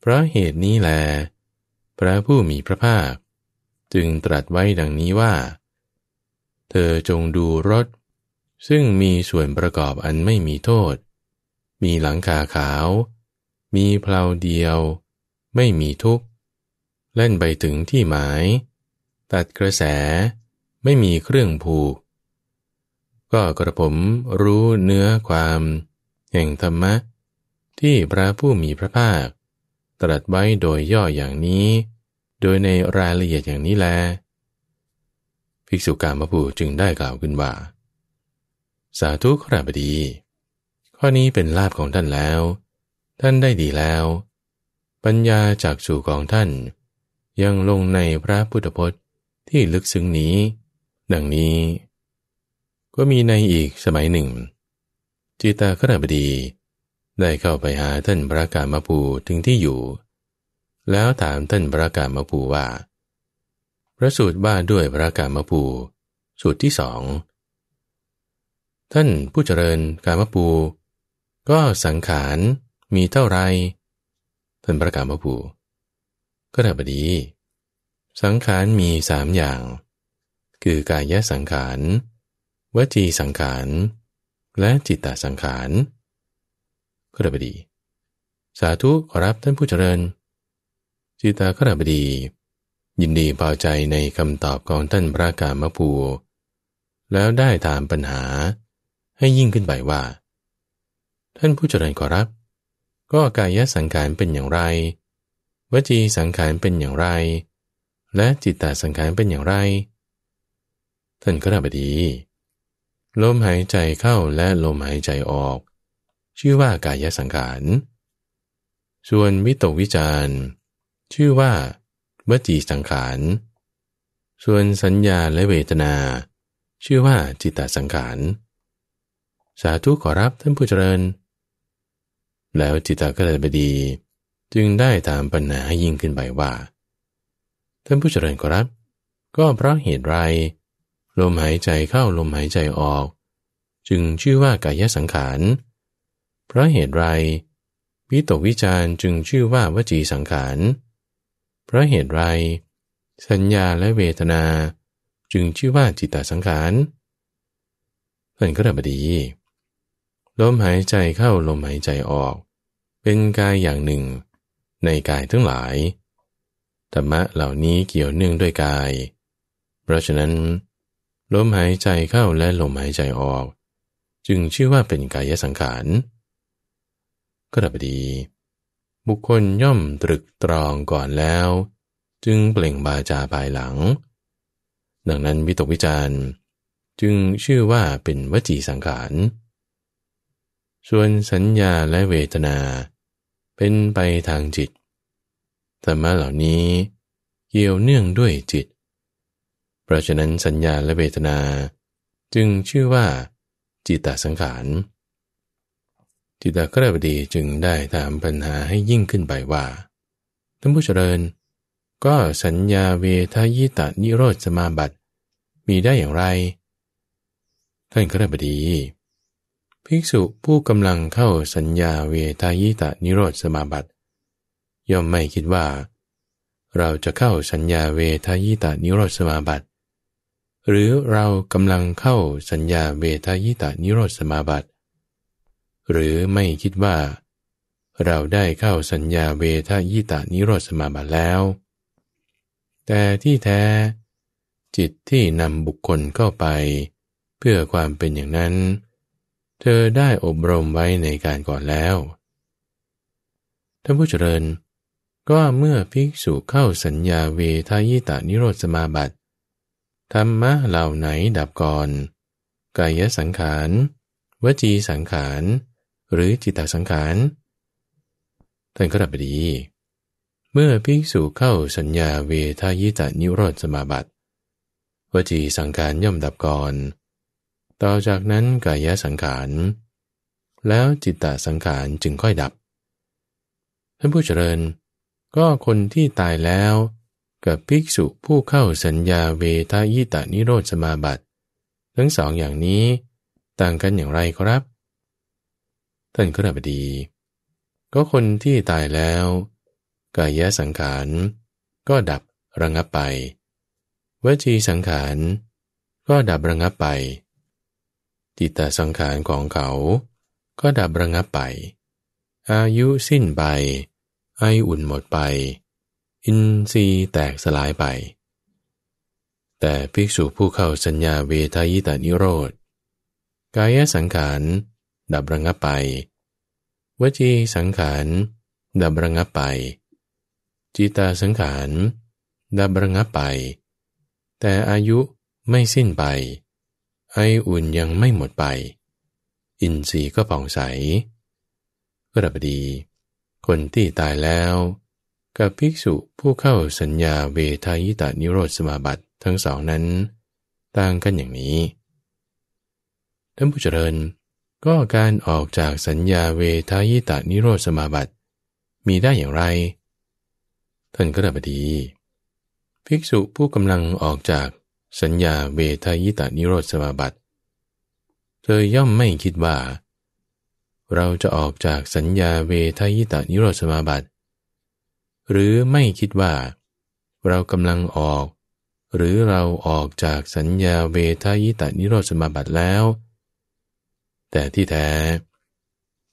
เพราะเหตุนี้แลพระผู้มีพระภาคจึงตรัสไว้ดังนี้ว่า เธอจงดูรถ ซึ่งมีส่วนประกอบอันไม่มีโทษ มีหลังคาขาว มีเพลาเดียว ไม่มีทุกข์ เล่นไปถึงที่หมาย ตัดกระแส ไม่มีเครื่องผูกก็กระผมรู้เนื้อความ แห่งธรรมะ ที่พระผู้มีพระภาค ตรัสไว้โดยย่ออย่างนี้โดยในรายละเอียดอย่างนี้แล ภิกษุกามผู้จึงได้กล่าวขึ้นว่า สาธุขราบดี ข้อนี้เป็นลาบของท่านแล้ว ท่านได้ดีแล้ว ปัญญาจากสู่ของท่าน ยังลงในพระพุทธพจน์ที่ลึกซึ้งนี้ ดังนี้ ก็มีในอีกสมัยหนึ่ง จิตาขราบดี ได้เข้าไปหาท่านพระกามปูถึงที่อยู่แล้วถามท่านพระกามภูว่า พระสูตรว่าด้วยพระกามภูสูตรที่สองท่านผู้เจริญกามภูก็สังขารมีเท่าไร ท่านพระกามภูก็ได้บดี สังขารมีสามอย่าง คือกายสังขารวจีสังขาร และจิตตสังขาร ก็ได้บดี สาธุรับท่านผู้เจริญจิตาขรบดี ยินดีพอใจในคำตอบของท่านพระกามภู แล้วได้ถามปัญหาให้ยิ่งขึ้นไปว่า ท่านผู้เจริญขอรับ ก็กายสังขารเป็นอย่างไรวจีสังขารเป็นอย่างไร และจิตตสังขารเป็นอย่างไร ท่านขรบดีลมหายใจเข้าและลมหายใจออก ชื่อว่ากายสังขารส่วนวิตกวิจารชื่อว่า วจีสังขาร ส่วนสัญญาและเวทนา ชื่อว่าจิตตสังขาร สาธุขอรับท่านผู้เจริญ แล้วจิตตกระบดี จึงได้ตามปัญหาให้ยิ่งขึ้นไปว่า ท่านผู้เจริญขอรับ ก็เพราะเหตุไรลมหายใจเข้าลมหายใจออก จึงชื่อว่ากายสังขาร เพราะเหตุไรวิตกวิจารจึงชื่อว่าวจีสังขารเพราะเหตุไร สัญญาและเวทนาจึงชื่อว่าจิตตสังขารเ่็นก็ระบดีลมหายใจเข้าลมหายใจออก เป็นกายอย่างหนึ่งในกายทั้งหลาย ธรรมะเหล่านี้เกี่ยวเนื่องด้วยกาย เพราะฉะนั้นลมหายใจเข้าและลมหายใจออก จึงชื่อว่าเป็นกายสังขารก็ระบดีบุคคลย่อมตรึกตรองก่อนแล้ว จึงเปล่งบาจาภายหลัง ดังนั้นวิตกวิจาร์จึงชื่อว่าเป็นวจีสังขาร ส่วนสัญญาและเวทนาเป็นไปทางจิตธรรมะเหล่านี้เกี่ยวเนื่องด้วยจิต เพราะฉะนั้นสัญญาและเวทนา จึงชื่อว่าจิตตสังขารจิตตกรบดีจึงได้ถามปัญหาให้ยิ่งขึ้นไปว่าท่านผู้เจริญ ก็สัญญาเวทายตานิโรธสมาบัติ มีได้อย่างไร ท่านครบดี ภิกษุผู้กำลังเข้าสัญญาเวทายตานิโรธสมาบัติย่อมไม่คิดว่า เราจะเข้าสัญญาเวทายตานิโรธสมาบัติ หรือเรากำลังเข้าสัญญาเวทายตานิโรธสมาบัติหรือไม่คิดว่า เราได้เข้าสัญญาเวทยิตานิโรธสมาบัติแล้ว แต่ที่แท้ จิตที่นำบุคคลเข้าไป เพื่อความเป็นอย่างนั้น เธอได้อบรมไว้ในการก่อนแล้วท่านผู้เจริญ ก็เมื่อภิกษุเข้าสัญญาเวทยิตานิโรธสมาบัติธรรมะเหล่าไหนดับก่อนกายสังขาร วจีสังขารหรือจิตตสังขารท่านก็รับดี เมื่อภิกษุเข้าสัญญาเวทายตานิโรธสมาบัติวจีสังขารย่อมดับก่อน ต่อจากนั้นกายสังขารแล้วจิตตสังขารจึงค่อยดับท่านผู้เจริญ ก็คนที่ตายแล้วกับภิกษุผู้เข้าสัญญาเวทายตานิโรธสมาบัติ ทั้งสองอย่างนี้ต่างกันอย่างไรครับท่านขณบดี ก็คนที่ตายแล้วกายสังขารก็ดับระงับไปวจีสังขารก็ดับระงับไป จิตตสังขารของเขาก็ดับระงับไป อายุสิ้นไปไออุ่นหมดไป อินทรีย์แตกสลายไป แต่ภิกษุผู้เข้าสัญญาเวทายตานิโรธกายสังขารดับระงับไป วจี สังขาร ดับระงับไป จิตาสังขาร ดับระงับไป แต่อายุไม่สิ้นไป ไออุ่นยังไม่หมดไป อินทรีย์ก็ป่องใสกระบดี คนที่ตายแล้ว กับภิกษุผู้เข้าสัญญาเวทายตานิโรธ สมาบัติทั้งสองนั้นต่าง กัน อย่างนี้ท่านผู้เจริญก็การออกจากสัญญาเวทายตานิโรธสมาบัติ มีได้อย่างไร ท่านก็ระบดี ภิกษุผู้กำลังออกจากสัญญาเวทายตานิโรธสมาบัติเธอย่อมไม่คิดว่า เราจะออกจากสัญญาเวทายตานิโรธสมาบัติ หรือไม่คิดว่า เรากำลังออก หรือเราออกจากสัญญาเวทายตานิโรธสมาบัติแล้วแต่ที่แท้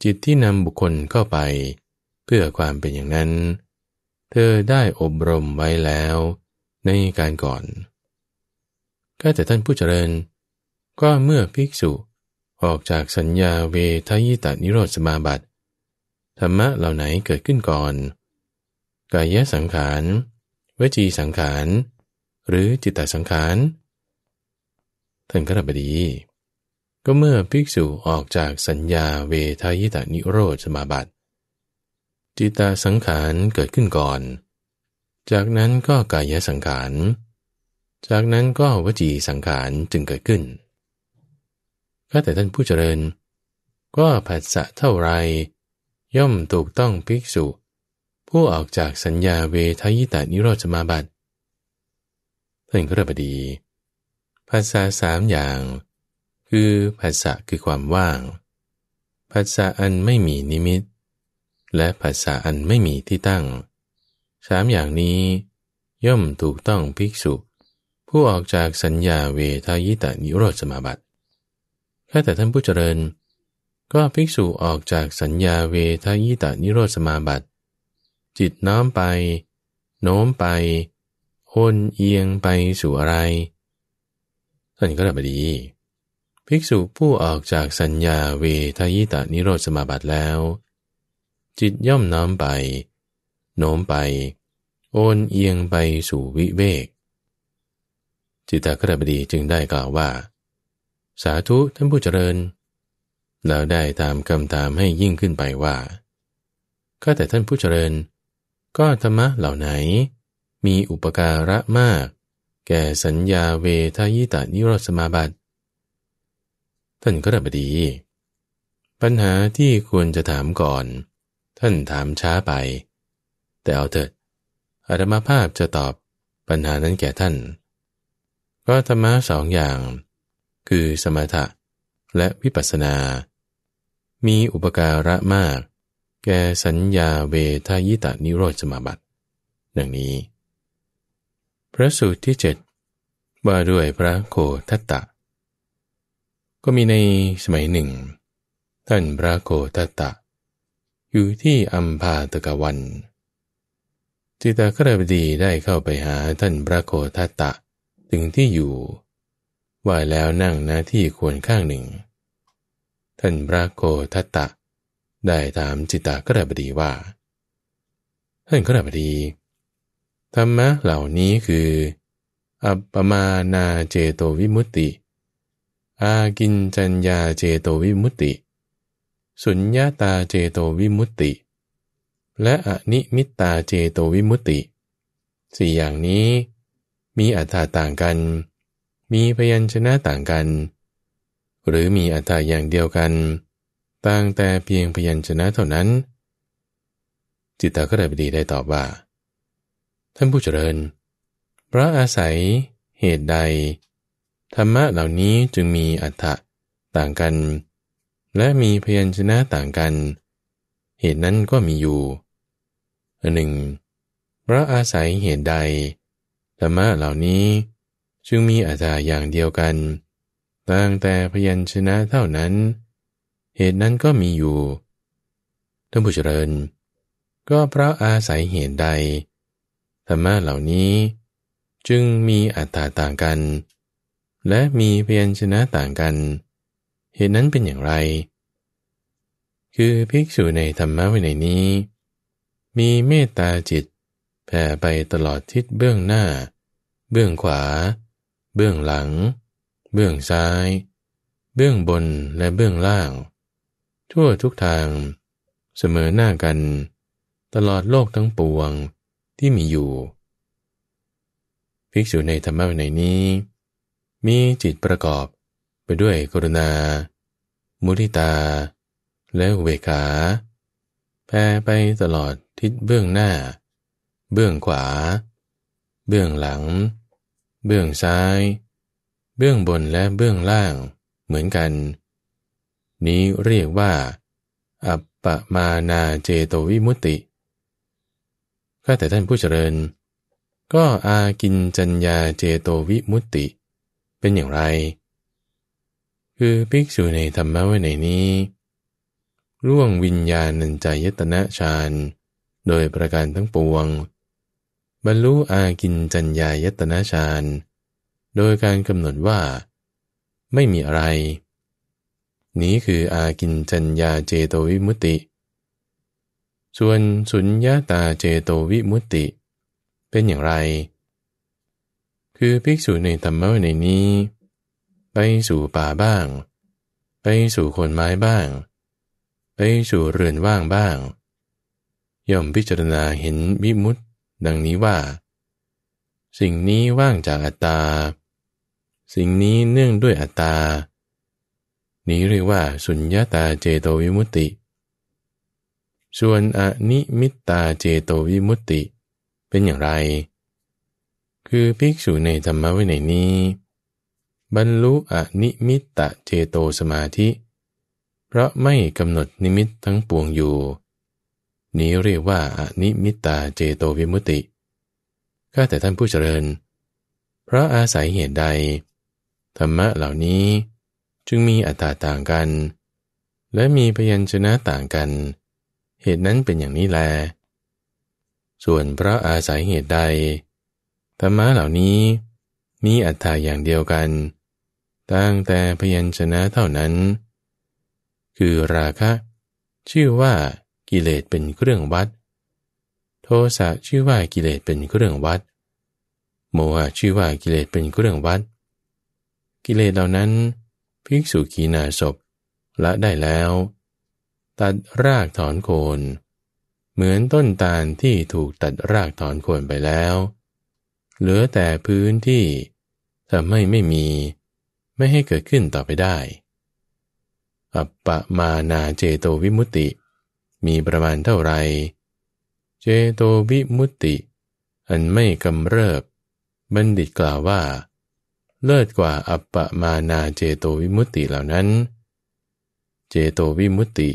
จิตที่นำบุคคลเข้าไป เพื่อความเป็นอย่างนั้น เธอได้อบรมไว้แล้วในการก่อน ก็แต่ท่านผู้เจริญ ก็เมื่อภิกษุออกจากสัญญาเวทายตานิโรธสมาบัติธรรมะเหล่าไหนเกิดขึ้นก่อน กายสังขารเวจีสังขาร หรือจิตตสังขาร ท่านกรบดีก็เมื่อภิกษุออกจากสัญญาเวทายตานิโรธสมาบัติ จิตตาสังขารเกิดขึ้นก่อน จากนั้นก็กายสังขาร จากนั้นก็วจีสังขารจึงเกิดขึ้นก็แต่ท่านผู้เจริญ ก็ผัสสะเท่าไร ย่อมถูกต้องภิกษุ ผู้ออกจากสัญญาเวทายตานิโรธสมาบัติท่านขรบดี ภาษาสามอย่างคือผัสสะคือความว่างผัสสะอันไม่มีนิมิต และผัสสะอันไม่มีที่ตั้ง สามอย่างนี้ย่อมถูกต้องภิกษุ ผู้ออกจากสัญญาเวทายตานิโรธสมาบัติแ้าแต่ท่านผู้เจริญ ก็ภิกษุออกจากสัญญาเวทายตานิโรธสมาบัติ จิตน้อมไป โน้มไปโอนเอียงไปสู่อะไรท่านก็ระ้บดีภิกษุผู้ออกจากสัญญาเวทายตานิโรธสมาบัติแล้ว จิตย่อมน้อมไป โน้มไป โอนเอียงไปสู่วิเวกจิตตกระบดีจึงได้กล่าวว่า สาธุท่านผู้เจริญแล้วได้ตามคำตามให้ยิ่งขึ้นไปว่าก็แต่ท่านผู้เจริญก็ธรรมะเหล่าไหน มีอุปการะมาก แก่สัญญาเวทายตานิโรธสมาบัติท่านก็ระบดี ปัญหาที่ควรจะถามก่อน ท่านถามช้าไป แต่เอาเถิดอาตมาภาพจะตอบปัญหานั้นแก่ท่าน ก็ธรรมะสองอย่าง คือสมถะและวิปัสสนา มีอุปการะมาก แก่สัญญาเวทายตานิโรธสมาบัติ ดังนี้ พระสูตรที่เจ็ดว่าด้วยพระโคทัตตะก็มีในสมัยหนึ่ง ท่านพระโกตตะอยู่ที่อัมพาตกวันจิตากรบดีได้เข้าไปหาท่านพระโคทัตตะถึงที่อยู่ว่าแล้วนั่งหน้าที่ควรข้างหนึ่ง ท่านพระโคทัตตะได้ถามจิตากรบดีว่า ท่านกรบดีธรรมะเหล่านี้คือ อัปปมานาเจโตวิมุตติอากินจัญญาเจโตวิมุตติ สุญญาตาเจโตวิมุตติ และอนิมิตตาเจโตวิมุตติสี่อย่างนี้ มีอัตตาต่างกัน มีพยัญชนะต่างกัน หรือมีอัตตาอย่างเดียวกัน ต่างแต่เพียงพยัญชนะเท่านั้น จิตตก็ได้บดีได้ตอบว่า ท่านผู้เจริญ พระอาศัยเหตุใดธรรมะเหล่านี้จึงมีอัตตะต่างกัน และมีพยัญชนะต่างกัน เหตุนั้นก็มีอยู่อันหนึ่งพระอาศัยเหตุใดธรรมะเหล่านี้จึงมีอัตตะอย่างเดียวกันต่างแต่พยัญชนะเท่านั้น เหตุนั้นก็มีอยู่ท่านผู้เจริญก็พระอาศัยเหตุใดธรรมะเหล่านี้จึงมีอัตตาต่างกันและมีเพียญชนะต่างกัน เหตุนั้นเป็นอย่างไร คือภิกษุในธรรมะวินัยนี้ มีเมตตาจิตแผ่ไปตลอดทิศเบื้องหน้า เบื้องขวา เบื้องหลัง เบื้องซ้าย เบื้องบน และเบื้องล่าง ทั่วทุกทาง เสมอหน้ากัน ตลอดโลกทั้งปวงที่มีอยู่ภิกษุในธรรมะวินัยนี้มีจิตประกอบไปด้วยกรุณามุทิตา และเวขาแผ่ไปตลอดทิศเบื้องหน้า เบื้องขวา เบื้องหลัง เบื้องซ้าย เบื้องบนและเบื้องล่างเหมือนกัน นี้เรียกว่า อัปปมานาเจโตวิมุตติ ข้าแต่ท่านผู้เจริญ ก็อากินจัญญาเจโตวิมุตติเป็นอย่างไร คือภิกษุในธรรมะไว้ในนี้ ร่วงวิญญาณัญจายตนะฌานโดยประการทั้งปวง บรรลุอากินจัญญายตนะฌานโดยการกำหนดว่า ไม่มีอะไร นี้คืออากินจัญญาเจโตวิมุติส่วนสุญญาตาเจโตวิมุติ เป็นอย่างไรคือภิกษุในธรรมะในนี้ ไปสู่ป่าบ้าง ไปสู่คนไม้บ้าง ไปสู่เรือนว่างบ้าง ย่อมพิจารณาเห็นวิมุตต์ดังนี้ว่า สิ่งนี้ว่างจากอัตตา สิ่งนี้เนื่องด้วยอัตตา นี้เรียกว่าสุญญาตาเจโตวิมุตติ ส่วนอนิมิตตาเจโตวิมุตติเป็นอย่างไรคือภิกษุในธรรมวินัยนี้บรรลุอนิมิตตะเจโตสมาธิ เพราะไม่กำหนดนิมิตทั้งปวงอยู่ นี้เรียกว่า อนิมิตตาเจโตวิมุตติข้าแต่ท่านผู้เจริญเพราะอาศัยเหตุใด ธรรมะเหล่านี้จึงมีอัตตาต่างกัน และมีพยัญชนะต่างกัน เหตุนั้นเป็นอย่างนี้แล ส่วนเพราะอาศัยเหตุใดธรรมะเหล่านี้มีอัตถาอย่างเดียวกัน ตั้งแต่พยัญชนะเท่านั้น คือราคะ ชื่อว่ากิเลสเป็นเครื่องวัด โทสะชื่อว่ากิเลสเป็นเครื่องวัด โมหะชื่อว่ากิเลสเป็นเครื่องวัด กิเลสเหล่านั้นภิกษุขีนาศพละได้แล้ว ตัดรากถอนโคน เหมือนต้นตาลที่ถูกตัดรากถอนโคนไปแล้วเหลือแต่พื้นที่ทำให้ไม่มี ไม่ให้เกิดขึ้นต่อไปได้ อัปปะมานาเจโตวิมุตติ มีประมาณเท่าไรเจโตวิมุตติ อันไม่กำเริบ บัณฑิตกล่าวว่า เลิศกว่าอัปปะมานาเจโตวิมุตติเหล่านั้น เจโตวิมุตติ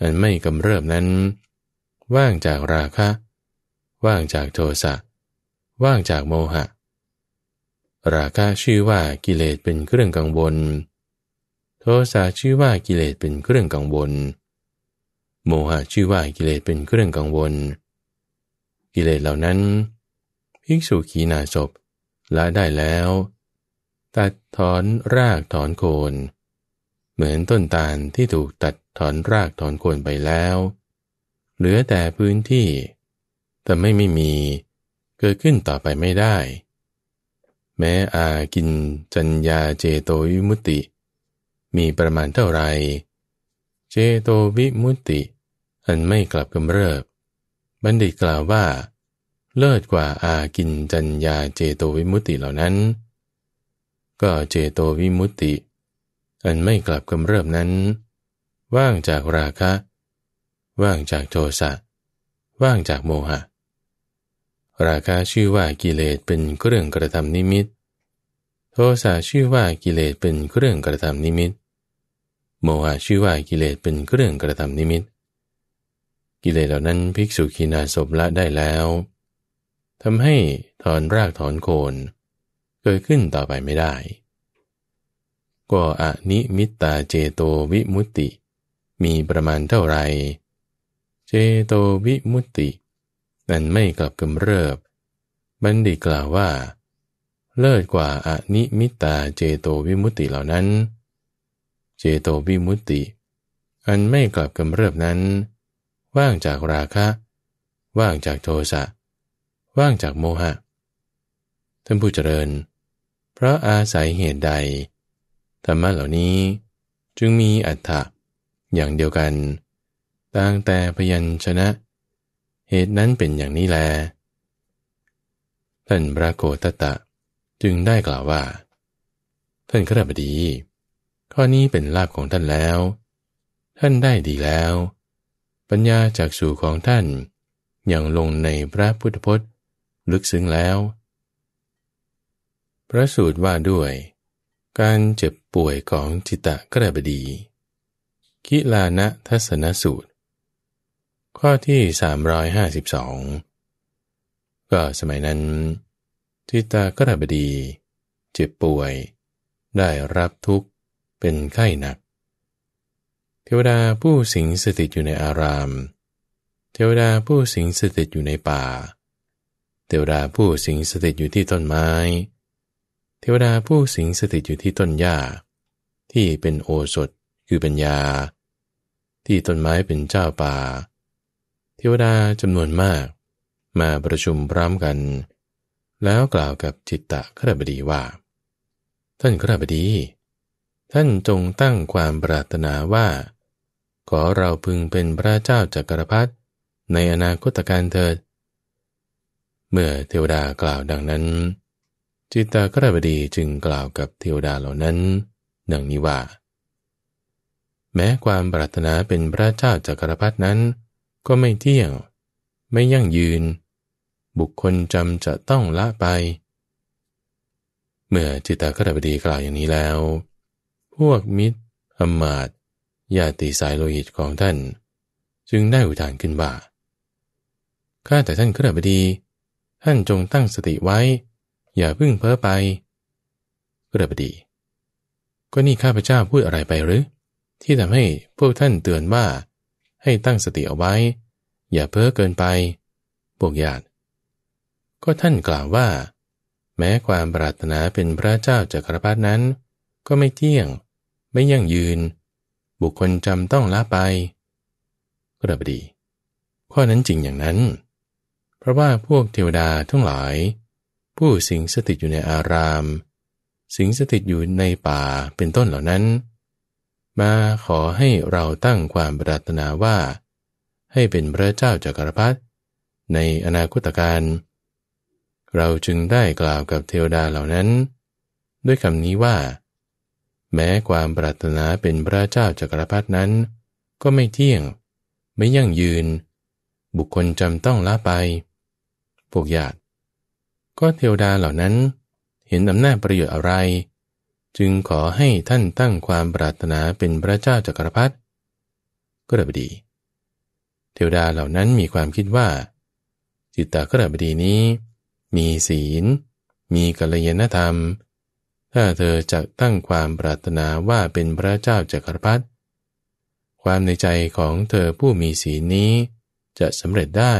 อันไม่กำเริบนั้น ว่างจากราคะ ว่างจากโทสะว่างจากโมหะ ราคะชื่อว่ากิเลสเป็นเครื่องกังวลโทสะชื่อว่ากิเลสเป็นเครื่องกังวลโมหะชื่อว่ากิเลสเป็นเครื่องกังวล กิเลสเหล่านั้นภิกษุขีนาศพละได้แล้ว ตัดถอนรากถอนโคน เหมือนต้นตาลที่ถูกตัดถอนรากถอนโคนไปแล้วเหลือแต่พื้นที่แต่ไม่ไม่มีเกิดขึ้นต่อไปไม่ได้แม้อากินจัญญาเจโตวิมุติมีประมาณเท่าไรเจโตวิมุติอันไม่กลับกำเริบ บัณฑิตกล่าวว่า เลิศกว่าอากินจัญญาเจโตวิมุติเหล่านั้น ก็เจโตวิมุติอันไม่กลับกำเริบนั้น ว่างจากราคะ ว่างจากโทสะ ว่างจากโมหะราคาชื่อว่ากิเลสเป็นเครื่องกระทำนิมิตโทสะชื่อว่ากิเลสเป็นเครื่องกระทำนิมิต โมหะชื่อว่ากิเลสเป็นเครื่องกระทำนิมิต กิเลสเหล่านั้นภิกษุขีณาสพละได้แล้วทำให้ถอนรากถอนโคนเกิดขึ้นต่อไปไม่ได้ ก็อนิมิตตาเจโตวิมุตติมีประมาณเท่าไหร่ เจโตวิมุตติอันไม่กลับกำเริบ บัณฑิตกล่าวว่า เลิศกว่าอนิมิตาเจโตวิมุตติเหล่านั้นเจโตวิมุตติอันไม่กลับกำเริบนั้น ว่างจากราคะ ว่างจากโทสะว่างจากโมหะท่านผู้เจริญเพราะอาศัยเหตุใด ธรรมะเหล่านี้จึงมีอัตถะอย่างเดียวกัน ตั้งแต่พยัญชนะเหตุนั้นเป็นอย่างนี้แล ท่านพระโกตตะจึงได้กล่าวว่า ท่านขรบดี ข้อนี้เป็นลาบของท่านแล้ว ท่านได้ดีแล้ว ปัญญาจากสู่ของท่าน อย่างลงในพระพุทธพจน์ลึกซึ้งแล้ว พระสูตรว่าด้วย การเจ็บป่วยของจิตตะกระบดีกิลานะทัศนสูตรข้อที่ 352 ก็สมัยนั้นทิตากระบดีเจ็บป่วย ได้รับทุกข์เป็นไข้หนักเทวดาผู้สิงสถิตอยู่ในอารามเทวดาผู้สิงสถิตอยู่ในป่าเทวดาผู้สิงสถิตอยู่ที่ต้นไม้เทวดาผู้สิงสถิตอยู่ที่ต้นหญ้า ที่เป็นโอสถคือปัญญา ที่ต้นไม้เป็นเจ้าป่าเทวดาจำนวนมาก มาประชุมพร้อมกัน แล้วกล่าวกับจิตตะขราบดีว่า ท่านขราบดี ท่านจงตั้งความปรารถนาว่า ขอเราพึงเป็นพระเจ้าจักรพรรดิในอนาคตการเถิดเมื่อเทวดากล่าวดังนั้น จิตตะขราบดีจึงกล่าวกับเทวดาเหล่านั้น ดังนี้ว่า แม้ความปรารถนาเป็นพระเจ้าจักรพรรดินั้นก็ไม่เที่ยง ไม่ยั่งยืน บุคคลจำจะต้องละไป เมื่อจิตตครบดีกล่าวอย่างนี้แล้ว พวกมิตรอมาตญาติสายโลหิตของท่าน จึงได้อุทานขึ้นว่า ข้าแต่ท่านคระบดี ท่านจงตั้งสติไว้ อย่าพึ่งเพ้อไปคระบดี ก็นี่ข้าพเจ้าพูดอะไรไปหรือ ที่ทำให้พวกท่านเตือนว่าให้ตั้งสติเอาไว้ อย่าเพ้อเกินไปพวกญาติ ก็ท่านกล่าวว่า แม้ความปรารถนาเป็นพระเจ้าจักรพรรดินั้น ก็ไม่เที่ยง ไม่ยั่งยืน บุคคลจำต้องละไป กระบดีข้อนั้นจริงอย่างนั้น เพราะว่าพวกเทวดาทั้งหลาย ผู้สิงสถิตอยู่ในอาราม สิงสถิตอยู่ในป่าเป็นต้นเหล่านั้นมาขอให้เราตั้งความปรารถนาว่า ให้เป็นพระเจ้าจักรพรรดิในอนาคตการ เราจึงได้กล่าวกับเทวดาเหล่านั้น ด้วยคำนี้ว่า แม้ความปรารถนาเป็นพระเจ้าจักรพรรดินั้น ก็ไม่เที่ยง ไม่ยั่งยืน บุคคลจำต้องละไปพวกญาติ ก็เทวดาเหล่านั้นเห็นอำนาจประโยชน์อะไรจึงขอให้ท่านตั้งความปรารถนาเป็นพระเจ้าจักรพรรดิก็ระบดีเทวดาเหล่านั้นมีความคิดว่า จิตตกระบดีนี้ มีศีล มีกัลยาณธรรม ถ้าเธอจะตั้งความปรารถนาว่าเป็นพระเจ้าจักรพรรดิความในใจของเธอผู้มีศีลนี้จะสำเร็จได้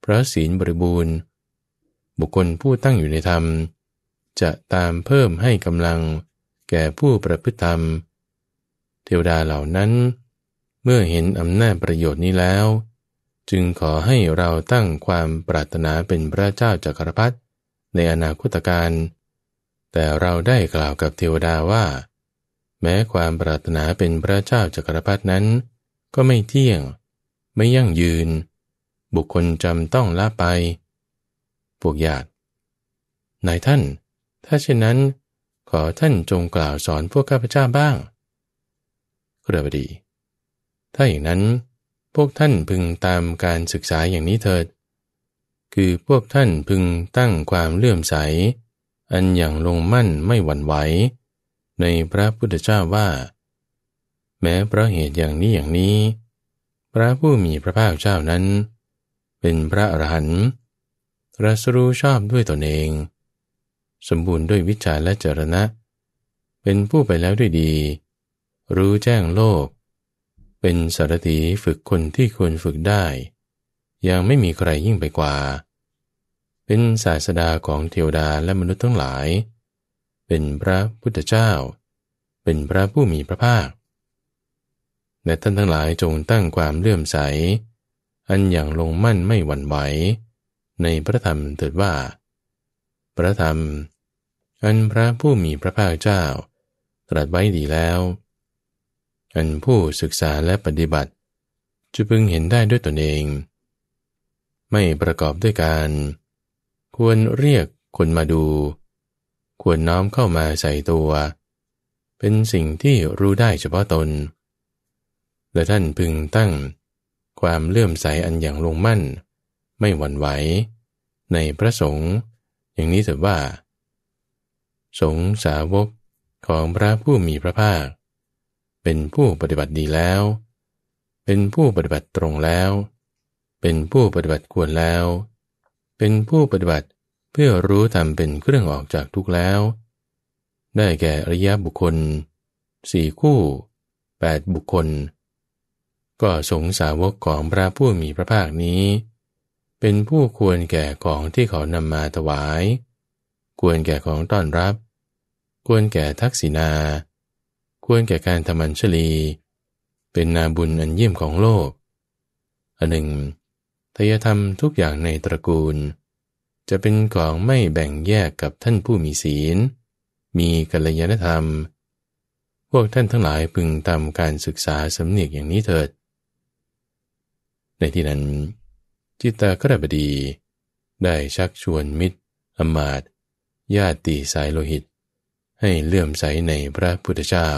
เพราะศีลบริบูรณ์ บุคคลผู้ตั้งอยู่ในธรรม จะตามเพิ่มให้กำลังแก่ผู้ประพฤติธรรม เทวดาเหล่านั้น เมื่อเห็นอำนาจประโยชน์นี้แล้ว จึงขอให้เราตั้งความปรารถนาเป็นพระเจ้าจักรพรรดิในอนาคตการแต่เราได้กล่าวกับเทวดาว่า แม้ความปรารถนาเป็นพระเจ้าจักรพรรดินั้น ก็ไม่เที่ยง ไม่ยั่งยืน บุคคลจำต้องละไปพวกญาตินายท่านถ้าเช่นนั้นขอท่านจงกล่าวสอนพวกข้าพเจ้าบ้างเครือบดี ถ้าอย่างนั้นพวกท่านพึงตามการศึกษาอย่างนี้เถิด คือพวกท่านพึงตั้งความเลื่อมใส อันอย่างลงมั่นไม่หวั่นไหว ในพระพุทธเจ้าว่า แม้เพราะเหตุอย่างนี้อย่างนี้ พระผู้มีพระภาคเจ้านั้น เป็นพระอรหันต์รัสรู้ชอบด้วยตนเองสมบูรณ์ด้วยวิชาและจรณะ เป็นผู้ไปแล้วด้วยดี รู้แจ้งโลก เป็นสารถีฝึกคนที่ควรฝึกได้ ยังไม่มีใครยิ่งไปกว่า เป็นศาสดาของเทวดาและมนุษย์ทั้งหลาย เป็นพระพุทธเจ้า เป็นพระผู้มีพระภาค และท่านทั้งหลายจงตั้งความเลื่อมใส อันอย่างลงมั่นไม่หวั่นไหว ในพระธรรมเถิดว่าพระธรรม อันพระผู้มีพระภาคเจ้า ตรัสไว้ดีแล้ว อันผู้ศึกษาและปฏิบัติ จะพึงเห็นได้ด้วยตนเอง ไม่ประกอบด้วยการ ควรเรียกคนมาดู ควรน้อมเข้ามาใส่ตัว เป็นสิ่งที่รู้ได้เฉพาะตน และท่านพึงตั้งความเลื่อมใสอันอย่างลงมั่น ไม่หวั่นไหว ในพระสงฆ์อย่างนี้ถือว่า สงสาวกของพระผู้มีพระภาค เป็นผู้ปฏิบัติดีแล้ว เป็นผู้ปฏิบัติตรงแล้ว เป็นผู้ปฏิบัติควรแล้ว เป็นผู้ปฏิบัติเพื่อรู้ธรรมเป็นเครื่องออกจากทุกข์แล้ว ได้แก่อริยบุคคลสี่คู่แปดบุคคลก็สงสาวกของพระผู้มีพระภาคนี้เป็นผู้ควรแก่ของที่เขานำมาถวาย ควรแก่ของต้อนรับ ควรแก่ทักษิณาควรแก่การ ทำมัญชลี เป็นนาบุญอันเยี่ยมของโลกอันหนึ่งทายธรรมทุกอย่างในตระกูล จะเป็นของไม่แบ่งแยกกับท่านผู้มีศีล มีกัลยาณธรรม พวกท่านทั้งหลายพึงทำ การศึกษาสำเนียกอย่างนี้เถิด ในที่นั้นจิตตกระบดี ได้ชักชวนมิตรอมาต ญาติสายโลหิต ให้เลื่อมใสในพระพุทธเจ้า